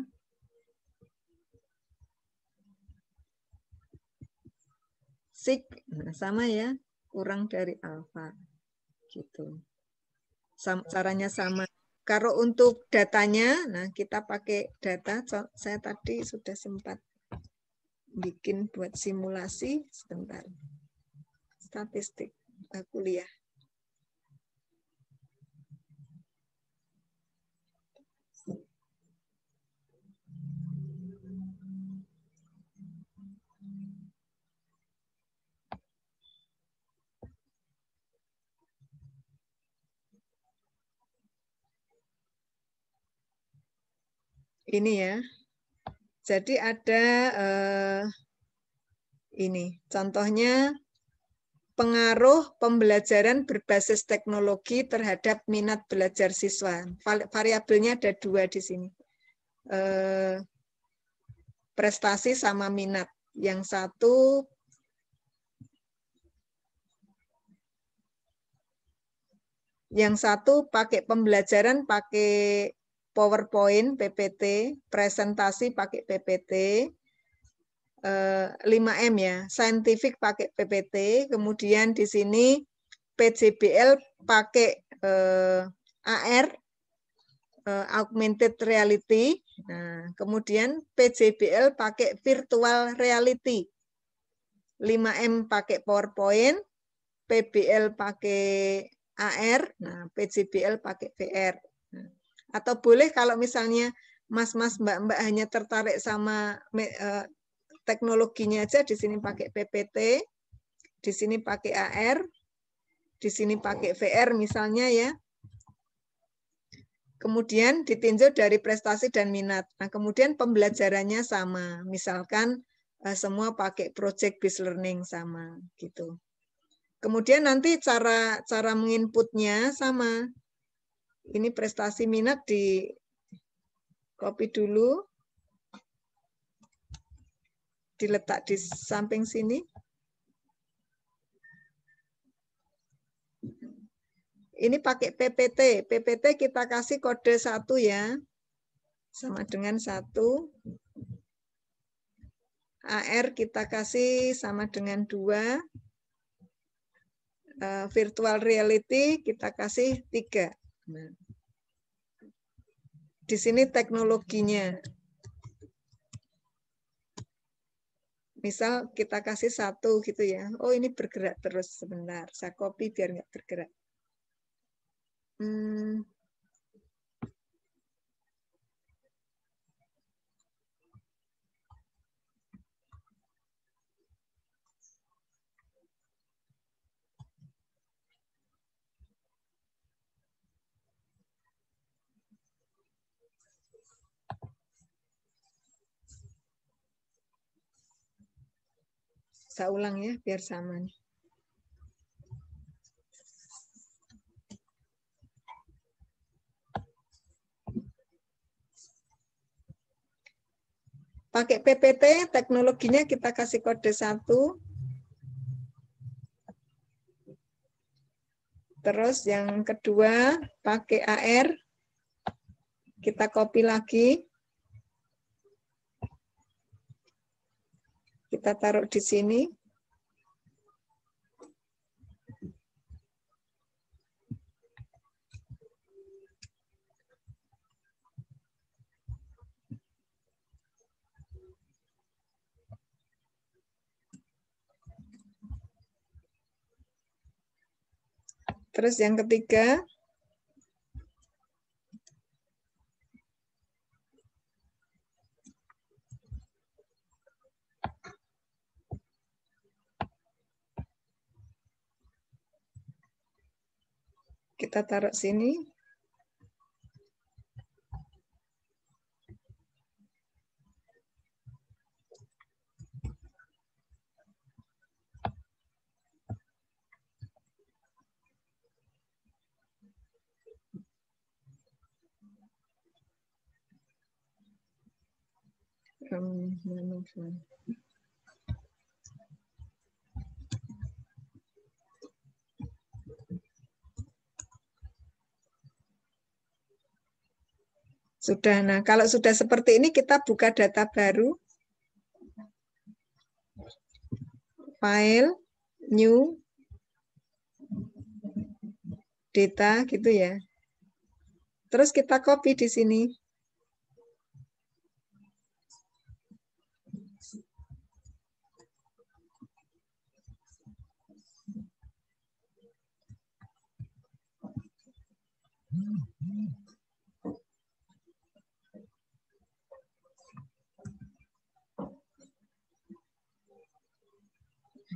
nah, sama ya kurang dari alfa gitu sama, caranya sama kalau untuk datanya nah kita pakai data saya tadi sudah sempat bikin buat simulasi sebentar statistik eh, kuliah ini ya. Jadi ada eh, ini, contohnya pengaruh pembelajaran berbasis teknologi terhadap minat belajar siswa. Variabelnya ada dua di sini. Eh, prestasi sama minat. Yang satu yang satu pakai pembelajaran pakai PowerPoint, PPT, presentasi pakai PPT, 5M eh, ya, scientific pakai PPT, kemudian di sini PJBL pakai eh, AR, eh, augmented reality, nah, kemudian PJBL pakai virtual reality, 5M pakai PowerPoint, PBL pakai AR, nah PJBL pakai VR. Atau boleh kalau misalnya mas-mas mbak-mbak hanya tertarik sama e, teknologinya aja di sini pakai PPT, di sini pakai AR, di sini pakai VR misalnya ya. Kemudian ditinjau dari prestasi dan minat. Nah, kemudian pembelajarannya sama. Misalkan e, semua pakai project based learning sama gitu. Kemudian nanti cara cara menginputnya sama. Ini prestasi minat di copy dulu. Diletak di samping sini. Ini pakai PPT. PPT kita kasih kode satu ya. Sama dengan satu. AR kita kasih sama dengan dua. Eh, virtual reality kita kasih tiga. Di sini teknologinya. Misal kita kasih satu gitu ya. Oh ini bergerak terus sebentar. Saya copy biar nggak bergerak. Hmm, Saya ulang ya biar sama nih. Pakai PPT, teknologinya kita kasih kode satu. Terus yang kedua, pakai AR. Kita copy lagi. Kita taruh di sini. Terus yang ketiga, Kita taruh sini. Um, Sudah. Nah, kalau sudah seperti ini kita buka data baru. File, new, data gitu ya. Terus kita copy di sini.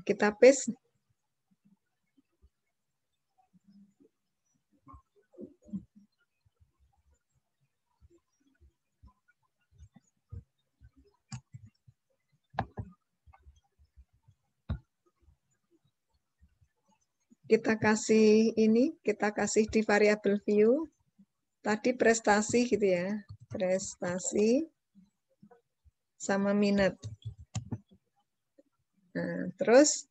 kita paste. Kita kasih ini, kita kasih di variable view. Tadi prestasi gitu ya, prestasi sama minat. Nah, terus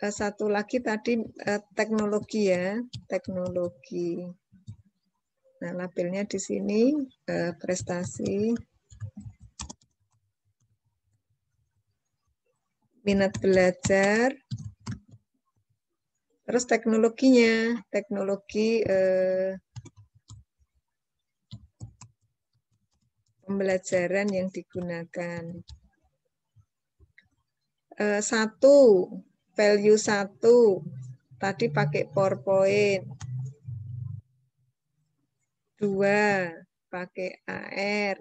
eh, satu lagi tadi eh, teknologi ya, teknologi. Nah, labelnya di sini eh, prestasi minat belajar. Terus teknologinya, teknologi pembelajaran yang digunakan. Eh, satu value satu tadi pakai PowerPoint dua pakai AR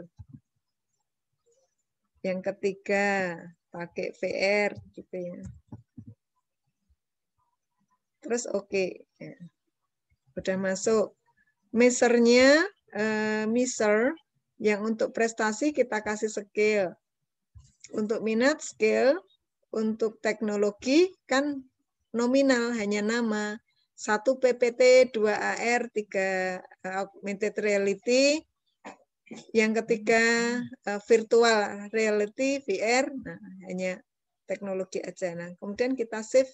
yang ketiga pakai VR gitu ya terus oke okay. ya. udah masuk misernya uh, eh, miser yang untuk prestasi kita kasih skill untuk minat skill untuk teknologi kan nominal hanya nama. satu PPT, 2 AR, 3 augmented reality, yang ketiga eh, virtual reality VR, nah hanya teknologi aja. Nah, kemudian kita save.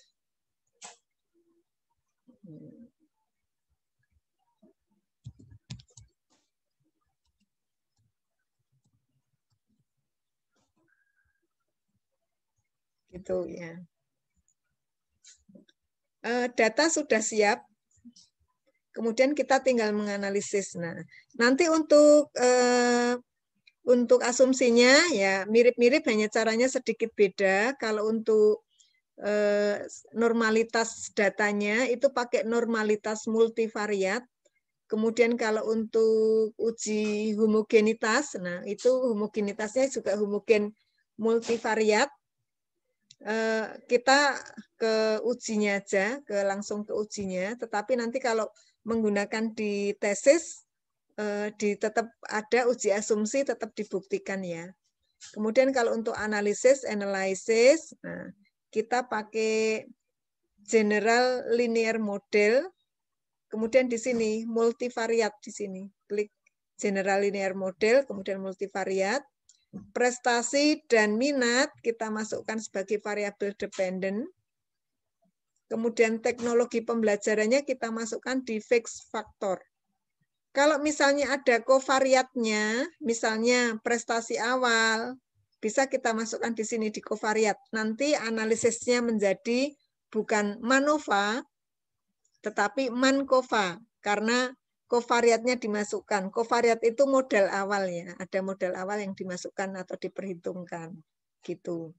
gitu ya. Eh, data sudah siap, kemudian kita tinggal menganalisis. Nah, nanti untuk eh, untuk asumsinya ya mirip-mirip hanya caranya sedikit beda. Kalau untuk eh, normalitas datanya itu pakai normalitas multivariat. Kemudian kalau untuk uji homogenitas, nah itu homogenitasnya juga homogen multivariat Eh, kita ke ujinya aja, ke langsung ke ujinya. Tetapi nanti kalau menggunakan di tesis, eh, di tetap ada uji asumsi tetap dibuktikan ya. Kemudian kalau untuk analisis, analisis, nah, kita pakai general linear model. Kemudian di sini multivariat di sini, klik general linear model, kemudian multivariat prestasi dan minat kita masukkan sebagai variabel dependen. Kemudian teknologi pembelajarannya kita masukkan di fixed faktor. Kalau misalnya ada kovariatnya, misalnya prestasi awal, bisa kita masukkan di sini di kovariat. Nanti analisisnya menjadi bukan manova, tetapi mankova. Karena Kovariatnya dimasukkan. Kovariat itu modal awal ya. Ada modal awal yang dimasukkan atau diperhitungkan. Gitu.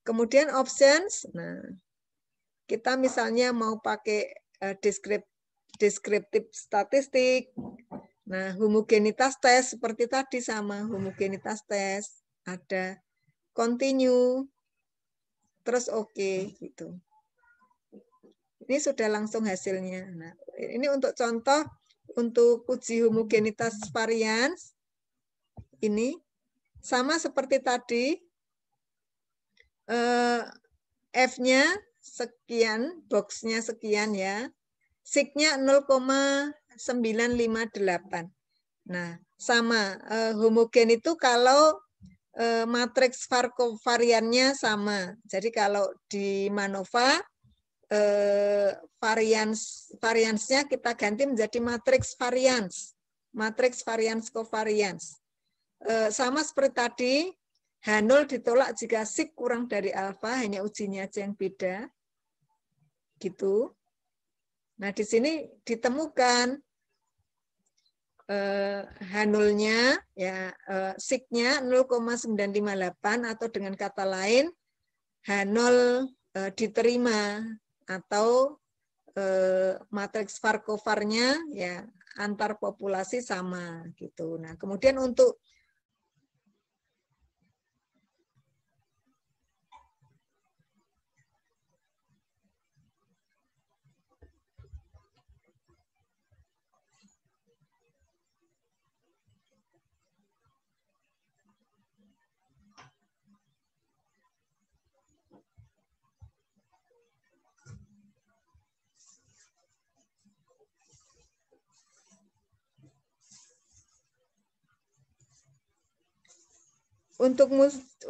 Kemudian options. Nah, kita misalnya mau pakai eh, deskriptif statistik. Nah, homogenitas tes seperti tadi sama homogenitas tes. Ada continue, terus oke okay, gitu. Ini sudah langsung hasilnya. Nah, ini untuk contoh untuk uji homogenitas varians ini sama seperti tadi eh, F-nya sekian, box-nya sekian ya. Sig-nya 0,958. Nah, sama eh, homogen itu kalau eh, matriks variannya sama. Jadi kalau di Manova eh, varians variansnya kita ganti menjadi matriks varians, matriks varians covariance Eh, sama seperti tadi, H0 ditolak jika sig kurang dari alfa, hanya ujinya aja yang beda. Gitu. Nah, di sini ditemukan eh, H0-nya ya eh, sig-nya 0,958 atau dengan kata lain H0 eh, diterima atau eh, matriks Farkovarnya ya antar populasi sama gitu. Nah, kemudian untuk untuk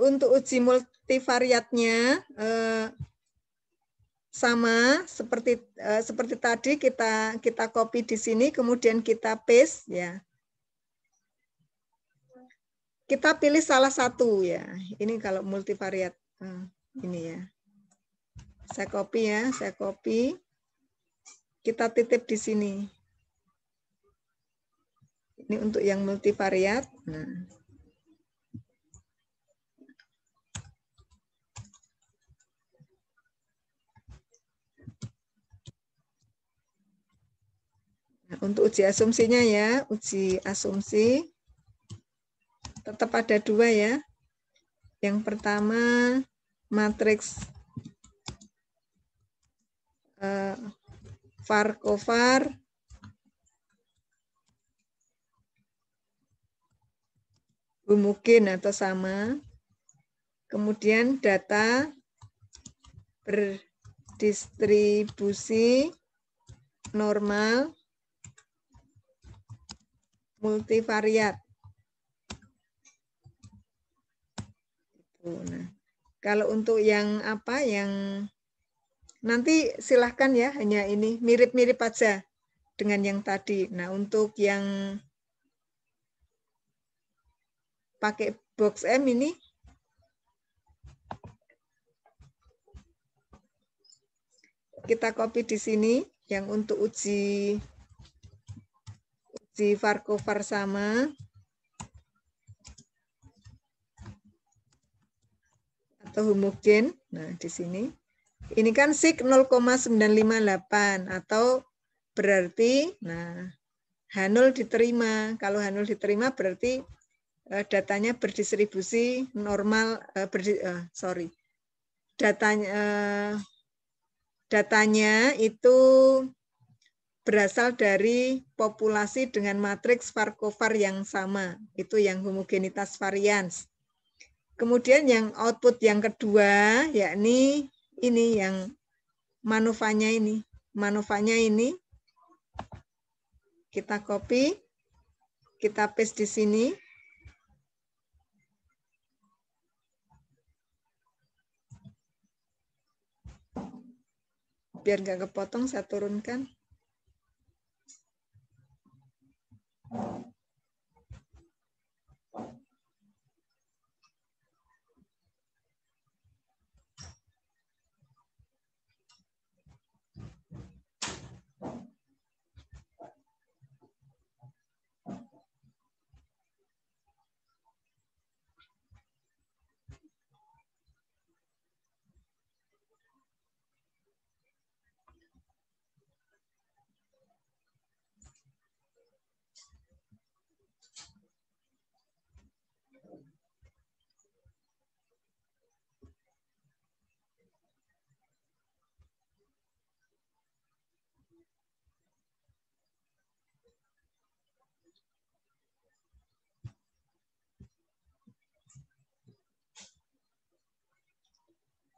untuk uji multivariatnya eh, sama seperti eh, seperti tadi kita kita copy di sini kemudian kita paste ya. Kita pilih salah satu ya. Ini kalau multivariat eh, ini ya. Saya copy ya, saya copy. Kita titip di sini. Ini untuk yang multivariat. Nah. Nah, untuk uji asumsinya ya, uji asumsi tetap ada dua ya. Yang pertama matriks eh, Farkovar mungkin atau sama. Kemudian data berdistribusi normal multivariat. Nah, kalau untuk yang apa yang nanti silahkan ya hanya ini mirip-mirip aja dengan yang tadi. Nah, untuk yang pakai box M ini kita copy di sini yang untuk uji di cover sama. Atau homogen. Nah, di sini. Ini kan sig 0,958 atau berarti nah H0 diterima. Kalau H0 diterima berarti eh, datanya berdistribusi normal uh, berdi, eh, sorry datanya eh, datanya itu berasal dari populasi dengan matriks varkovar yang sama, itu yang homogenitas varians. Kemudian yang output yang kedua, yakni ini yang manufanya ini. Manufanya ini kita copy, kita paste di sini. Biar nggak kepotong, saya turunkan.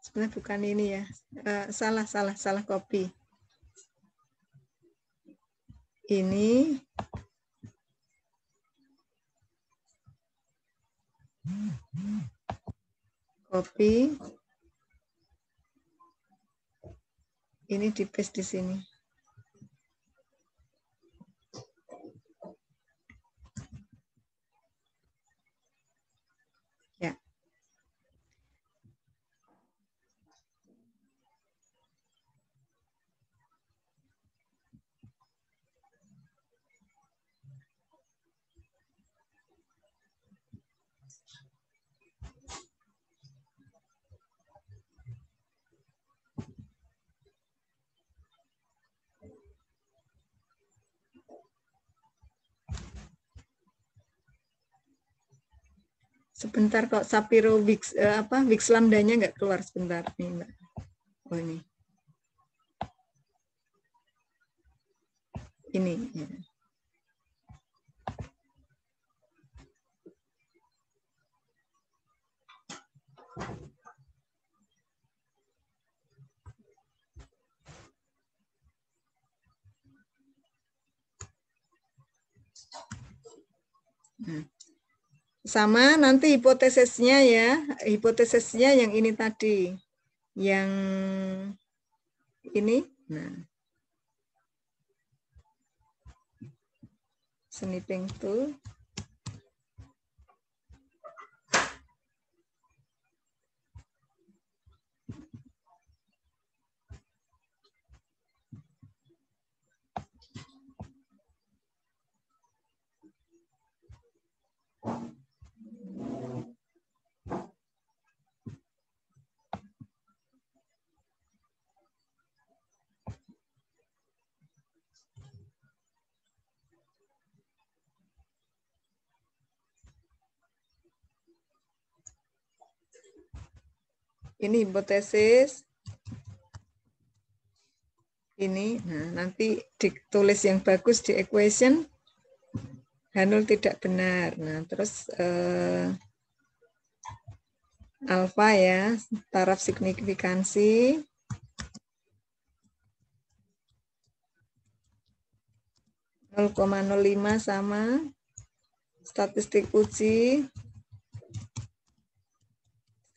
sebenarnya bukan ini ya eh, salah salah salah kopi ini kopi ini di paste di sini Sebentar kok Sapiro Bix, eh, apa Bix lambdanya nggak keluar sebentar nih Mbak. Oh ini. Ini. Ya. Hmm. Sama nanti hipotesisnya ya, hipotesisnya yang ini tadi. Yang ini. Nah. sniping tool. ini hipotesis ini nah nanti ditulis yang bagus di equation Hanul tidak benar nah terus eh, alfa ya taraf signifikansi nol sama statistik uji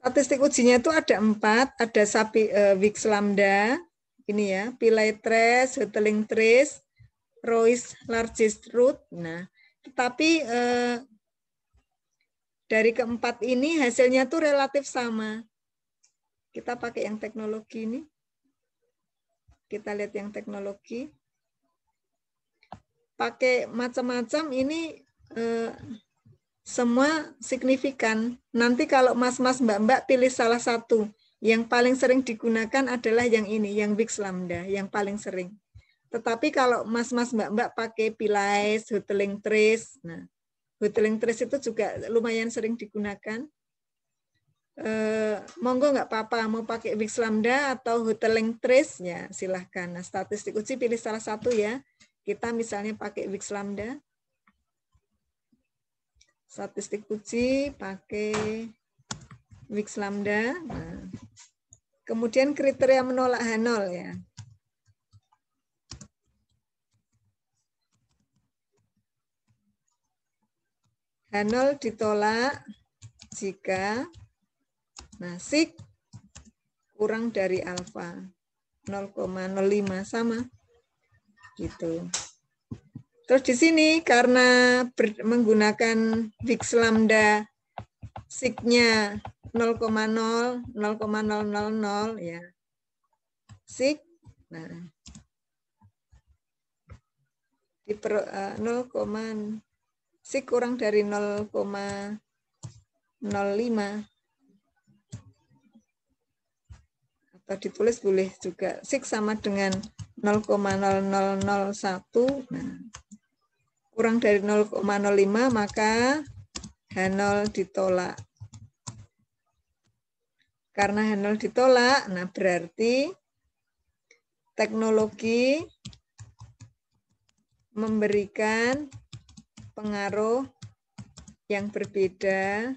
Statistik ujinya itu ada empat, ada sapi uh, Wix Lambda, ini ya, pilai tres, hoteling tres, Royce Largest Root. Nah, tetapi uh, dari keempat ini hasilnya tuh relatif sama. Kita pakai yang teknologi ini. Kita lihat yang teknologi. Pakai macam-macam ini uh, semua signifikan. Nanti kalau mas-mas mbak-mbak pilih salah satu. Yang paling sering digunakan adalah yang ini, yang Wix Lambda, yang paling sering. Tetapi kalau mas-mas mbak-mbak pakai Pilais, Hoteling Trace, nah, Hoteling Trace itu juga lumayan sering digunakan. Eh, monggo nggak apa-apa, mau pakai Wix Lambda atau Hoteling Trace, ya silahkan. Nah, statistik uji pilih salah satu ya. Kita misalnya pakai Wix Lambda statistik kunci pakai Wix lambda. Nah. Kemudian kriteria menolak H0 ya. H0 ditolak jika nasik kurang dari alfa 0,05 sama gitu. Terus di sini karena ber, menggunakan Big lambda signya 0,0 0,000 ya. Sig nah di per, uh, eh, 0, sig kurang dari 0,05 atau ditulis boleh juga sig sama dengan 0,0001 nah kurang dari 0,05 maka H0 ditolak. Karena H0 ditolak, nah berarti teknologi memberikan pengaruh yang berbeda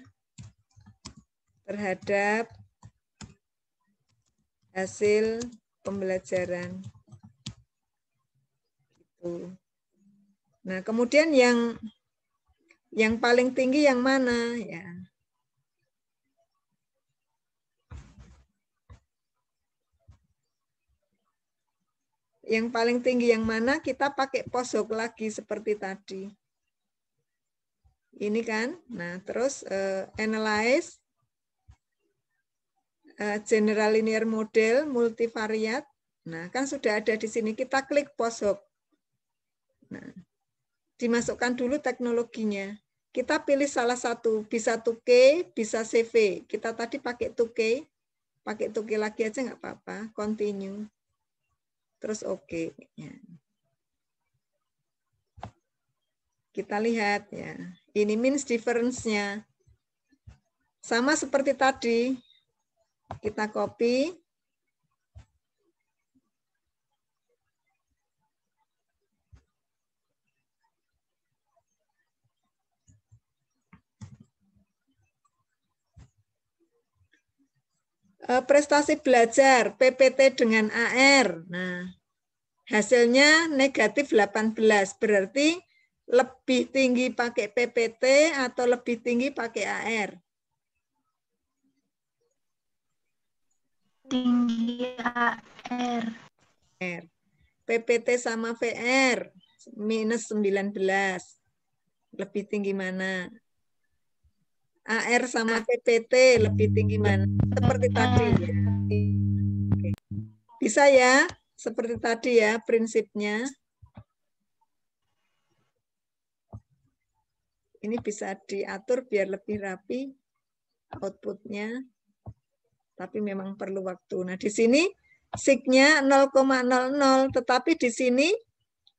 terhadap hasil pembelajaran. Gitu. Nah, kemudian yang yang paling tinggi yang mana ya? Yang paling tinggi yang mana kita pakai posok lagi seperti tadi. Ini kan. Nah, terus uh, analyze eh, general linear model multivariat. Nah, kan sudah ada di sini kita klik posok. Nah, dimasukkan dulu teknologinya. Kita pilih salah satu, bisa 2K, bisa CV. Kita tadi pakai 2K, pakai 2K lagi aja nggak apa-apa, continue. Terus oke. Okay. Ya. Kita lihat ya. Ini means difference-nya. Sama seperti tadi, kita copy, Eh, prestasi belajar PPT dengan AR. Nah, hasilnya negatif 18. Berarti lebih tinggi pakai PPT atau lebih tinggi pakai AR? Tinggi AR. PPT sama VR minus 19. Lebih tinggi mana? AR sama PPT lebih tinggi mana? Seperti tadi ya. Oke. Bisa ya, seperti tadi ya prinsipnya. Ini bisa diatur biar lebih rapi outputnya. Tapi memang perlu waktu. Nah, di sini signya 0,00 tetapi di sini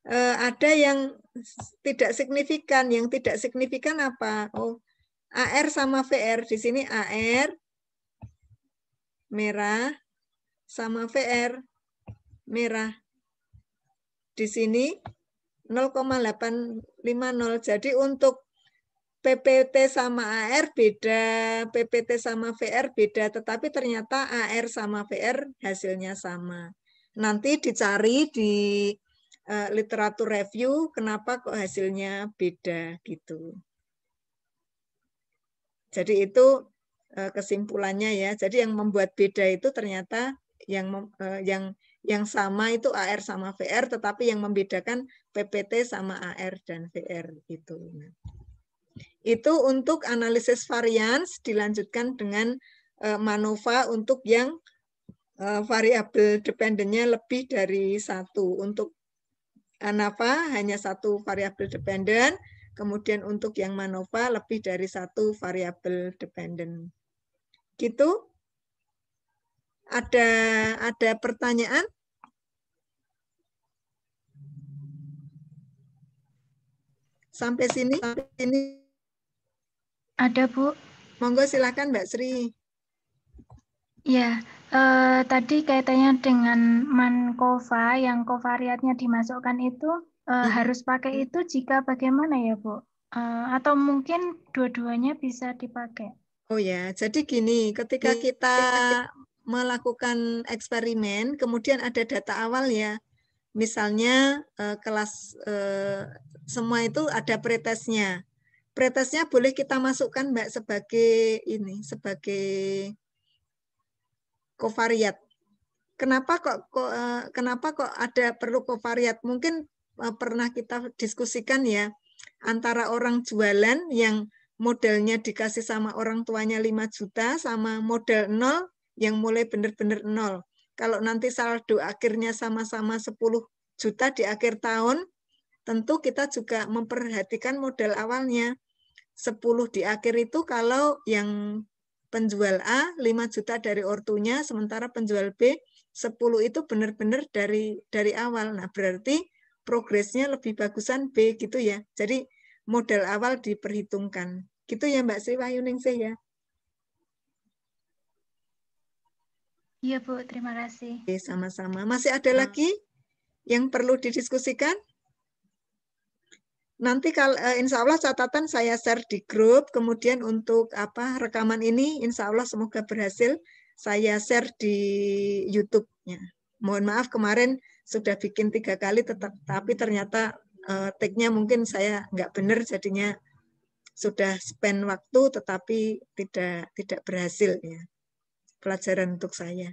eh, ada yang tidak signifikan. Yang tidak signifikan apa? Oh, AR sama VR. Di sini AR merah sama VR merah. Di sini 0,850. Jadi untuk PPT sama AR beda, PPT sama VR beda, tetapi ternyata AR sama VR hasilnya sama. Nanti dicari di eh, literatur review kenapa kok hasilnya beda gitu. Jadi itu e, kesimpulannya ya. Jadi yang membuat beda itu ternyata yang e, yang yang sama itu AR sama VR, tetapi yang membedakan PPT sama AR dan VR itu. Nah, itu untuk analisis varians dilanjutkan dengan e, MANOVA untuk yang variabel dependennya lebih dari satu. Untuk ANAVA hanya satu variabel dependen, Kemudian untuk yang MANOVA lebih dari satu variabel dependent. Gitu? Ada ada pertanyaan? Sampai sini? Sampai sini. Ada, Bu. Monggo silakan Mbak Sri. Ya, eh, tadi kaitannya dengan MANKOVA yang kovariatnya dimasukkan itu Uh, harus pakai mm-hmm. itu jika bagaimana ya, Bu? Uh, atau mungkin dua-duanya bisa dipakai. Oh ya, jadi gini, ketika kita melakukan eksperimen, kemudian ada data awal ya. Misalnya uh, kelas uh, semua itu ada pretestnya. Pretestnya boleh kita masukkan Mbak sebagai ini, sebagai kovariat. Kenapa kok, kok kenapa kok ada perlu kovariat? Mungkin Eh, pernah kita diskusikan ya antara orang jualan yang modalnya dikasih sama orang tuanya 5 juta sama modal nol yang mulai benar-benar nol. Kalau nanti saldo akhirnya sama-sama 10 juta di akhir tahun, tentu kita juga memperhatikan modal awalnya. 10 di akhir itu kalau yang penjual A 5 juta dari ortunya, sementara penjual B 10 itu benar-benar dari dari awal. Nah, berarti progresnya lebih bagusan B gitu ya. Jadi modal awal diperhitungkan. Gitu ya Mbak Sri Wahyuningsih ya. Iya Bu, terima kasih. Oke, sama-sama. Masih ada ya. lagi yang perlu didiskusikan? Nanti kalau eh, insya Allah catatan saya share di grup, kemudian untuk apa rekaman ini insya Allah semoga berhasil saya share di YouTube-nya. Mohon maaf kemarin sudah bikin tiga kali tetap tapi ternyata uh, take-nya mungkin saya nggak benar jadinya sudah spend waktu tetapi tidak tidak berhasil ya pelajaran untuk saya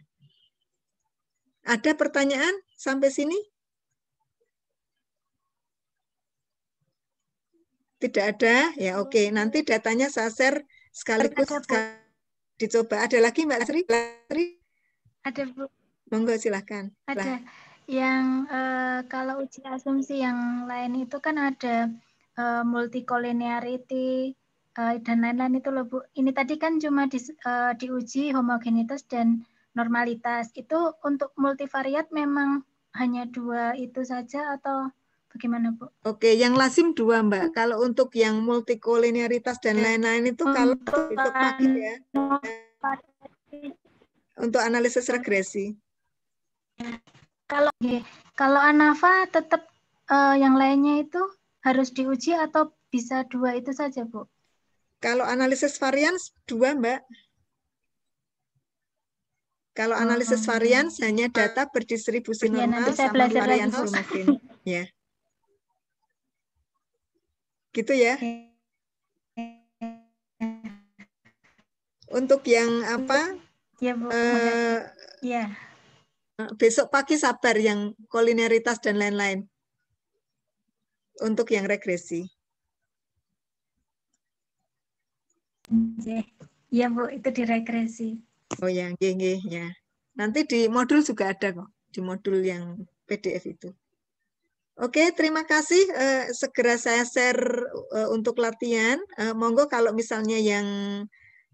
ada pertanyaan sampai sini tidak ada ya oke okay. nanti datanya saya share sekaligus dicoba ada lagi mbak Sri, ada bu monggo silahkan ada yang uh, kalau uji asumsi yang lain itu kan ada uh, multicollinearity uh, dan lain-lain itu loh Bu. Ini tadi kan cuma di, uh, diuji homogenitas dan normalitas. Itu untuk multivariat memang hanya dua itu saja atau bagaimana Bu? Oke, yang lasim dua Mbak. Kalau untuk yang multicollinearitas dan lain-lain itu untuk kalau itu pagi ya. Untuk analisis regresi. Ya kalau kalau anafa tetap uh, eh, yang lainnya itu harus diuji atau bisa dua itu saja, Bu? Kalau analisis varian dua, Mbak. Kalau oh, analisis oh, varian ya. hanya eh, data berdistribusi ya, normal sama varian lagi, mungkin. ya. Gitu ya. Untuk yang apa? Ya, Bu. Uh, ya. Eh, besok pagi sabar yang kulineritas dan lain-lain untuk yang regresi. Iya Bu, itu di regresi. Oh ya, nggih ya. Nanti di modul juga ada kok, di modul yang PDF itu. Oke, terima kasih. Eh, segera saya share eh, untuk latihan. Monggo kalau misalnya yang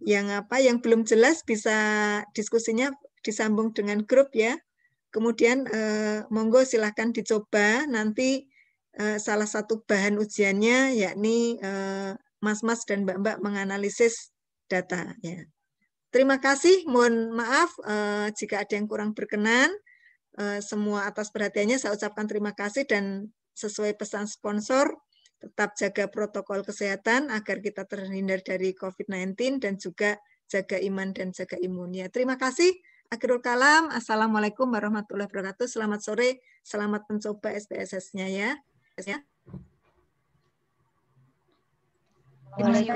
yang apa yang belum jelas bisa diskusinya disambung dengan grup ya. Kemudian eh, monggo silahkan dicoba nanti eh, salah satu bahan ujiannya yakni eh, mas-mas eh, dan mbak-mbak menganalisis data. Ya. Terima kasih, mohon maaf eh, jika ada yang kurang berkenan. Eh, semua atas perhatiannya saya ucapkan terima kasih dan sesuai pesan sponsor, tetap jaga protokol kesehatan agar kita terhindar dari COVID-19 dan juga jaga iman dan jaga imunnya. Terima kasih. Akhirul kalam, Assalamualaikum warahmatullahi wabarakatuh. Selamat sore, selamat mencoba SPSS-nya ya. ya.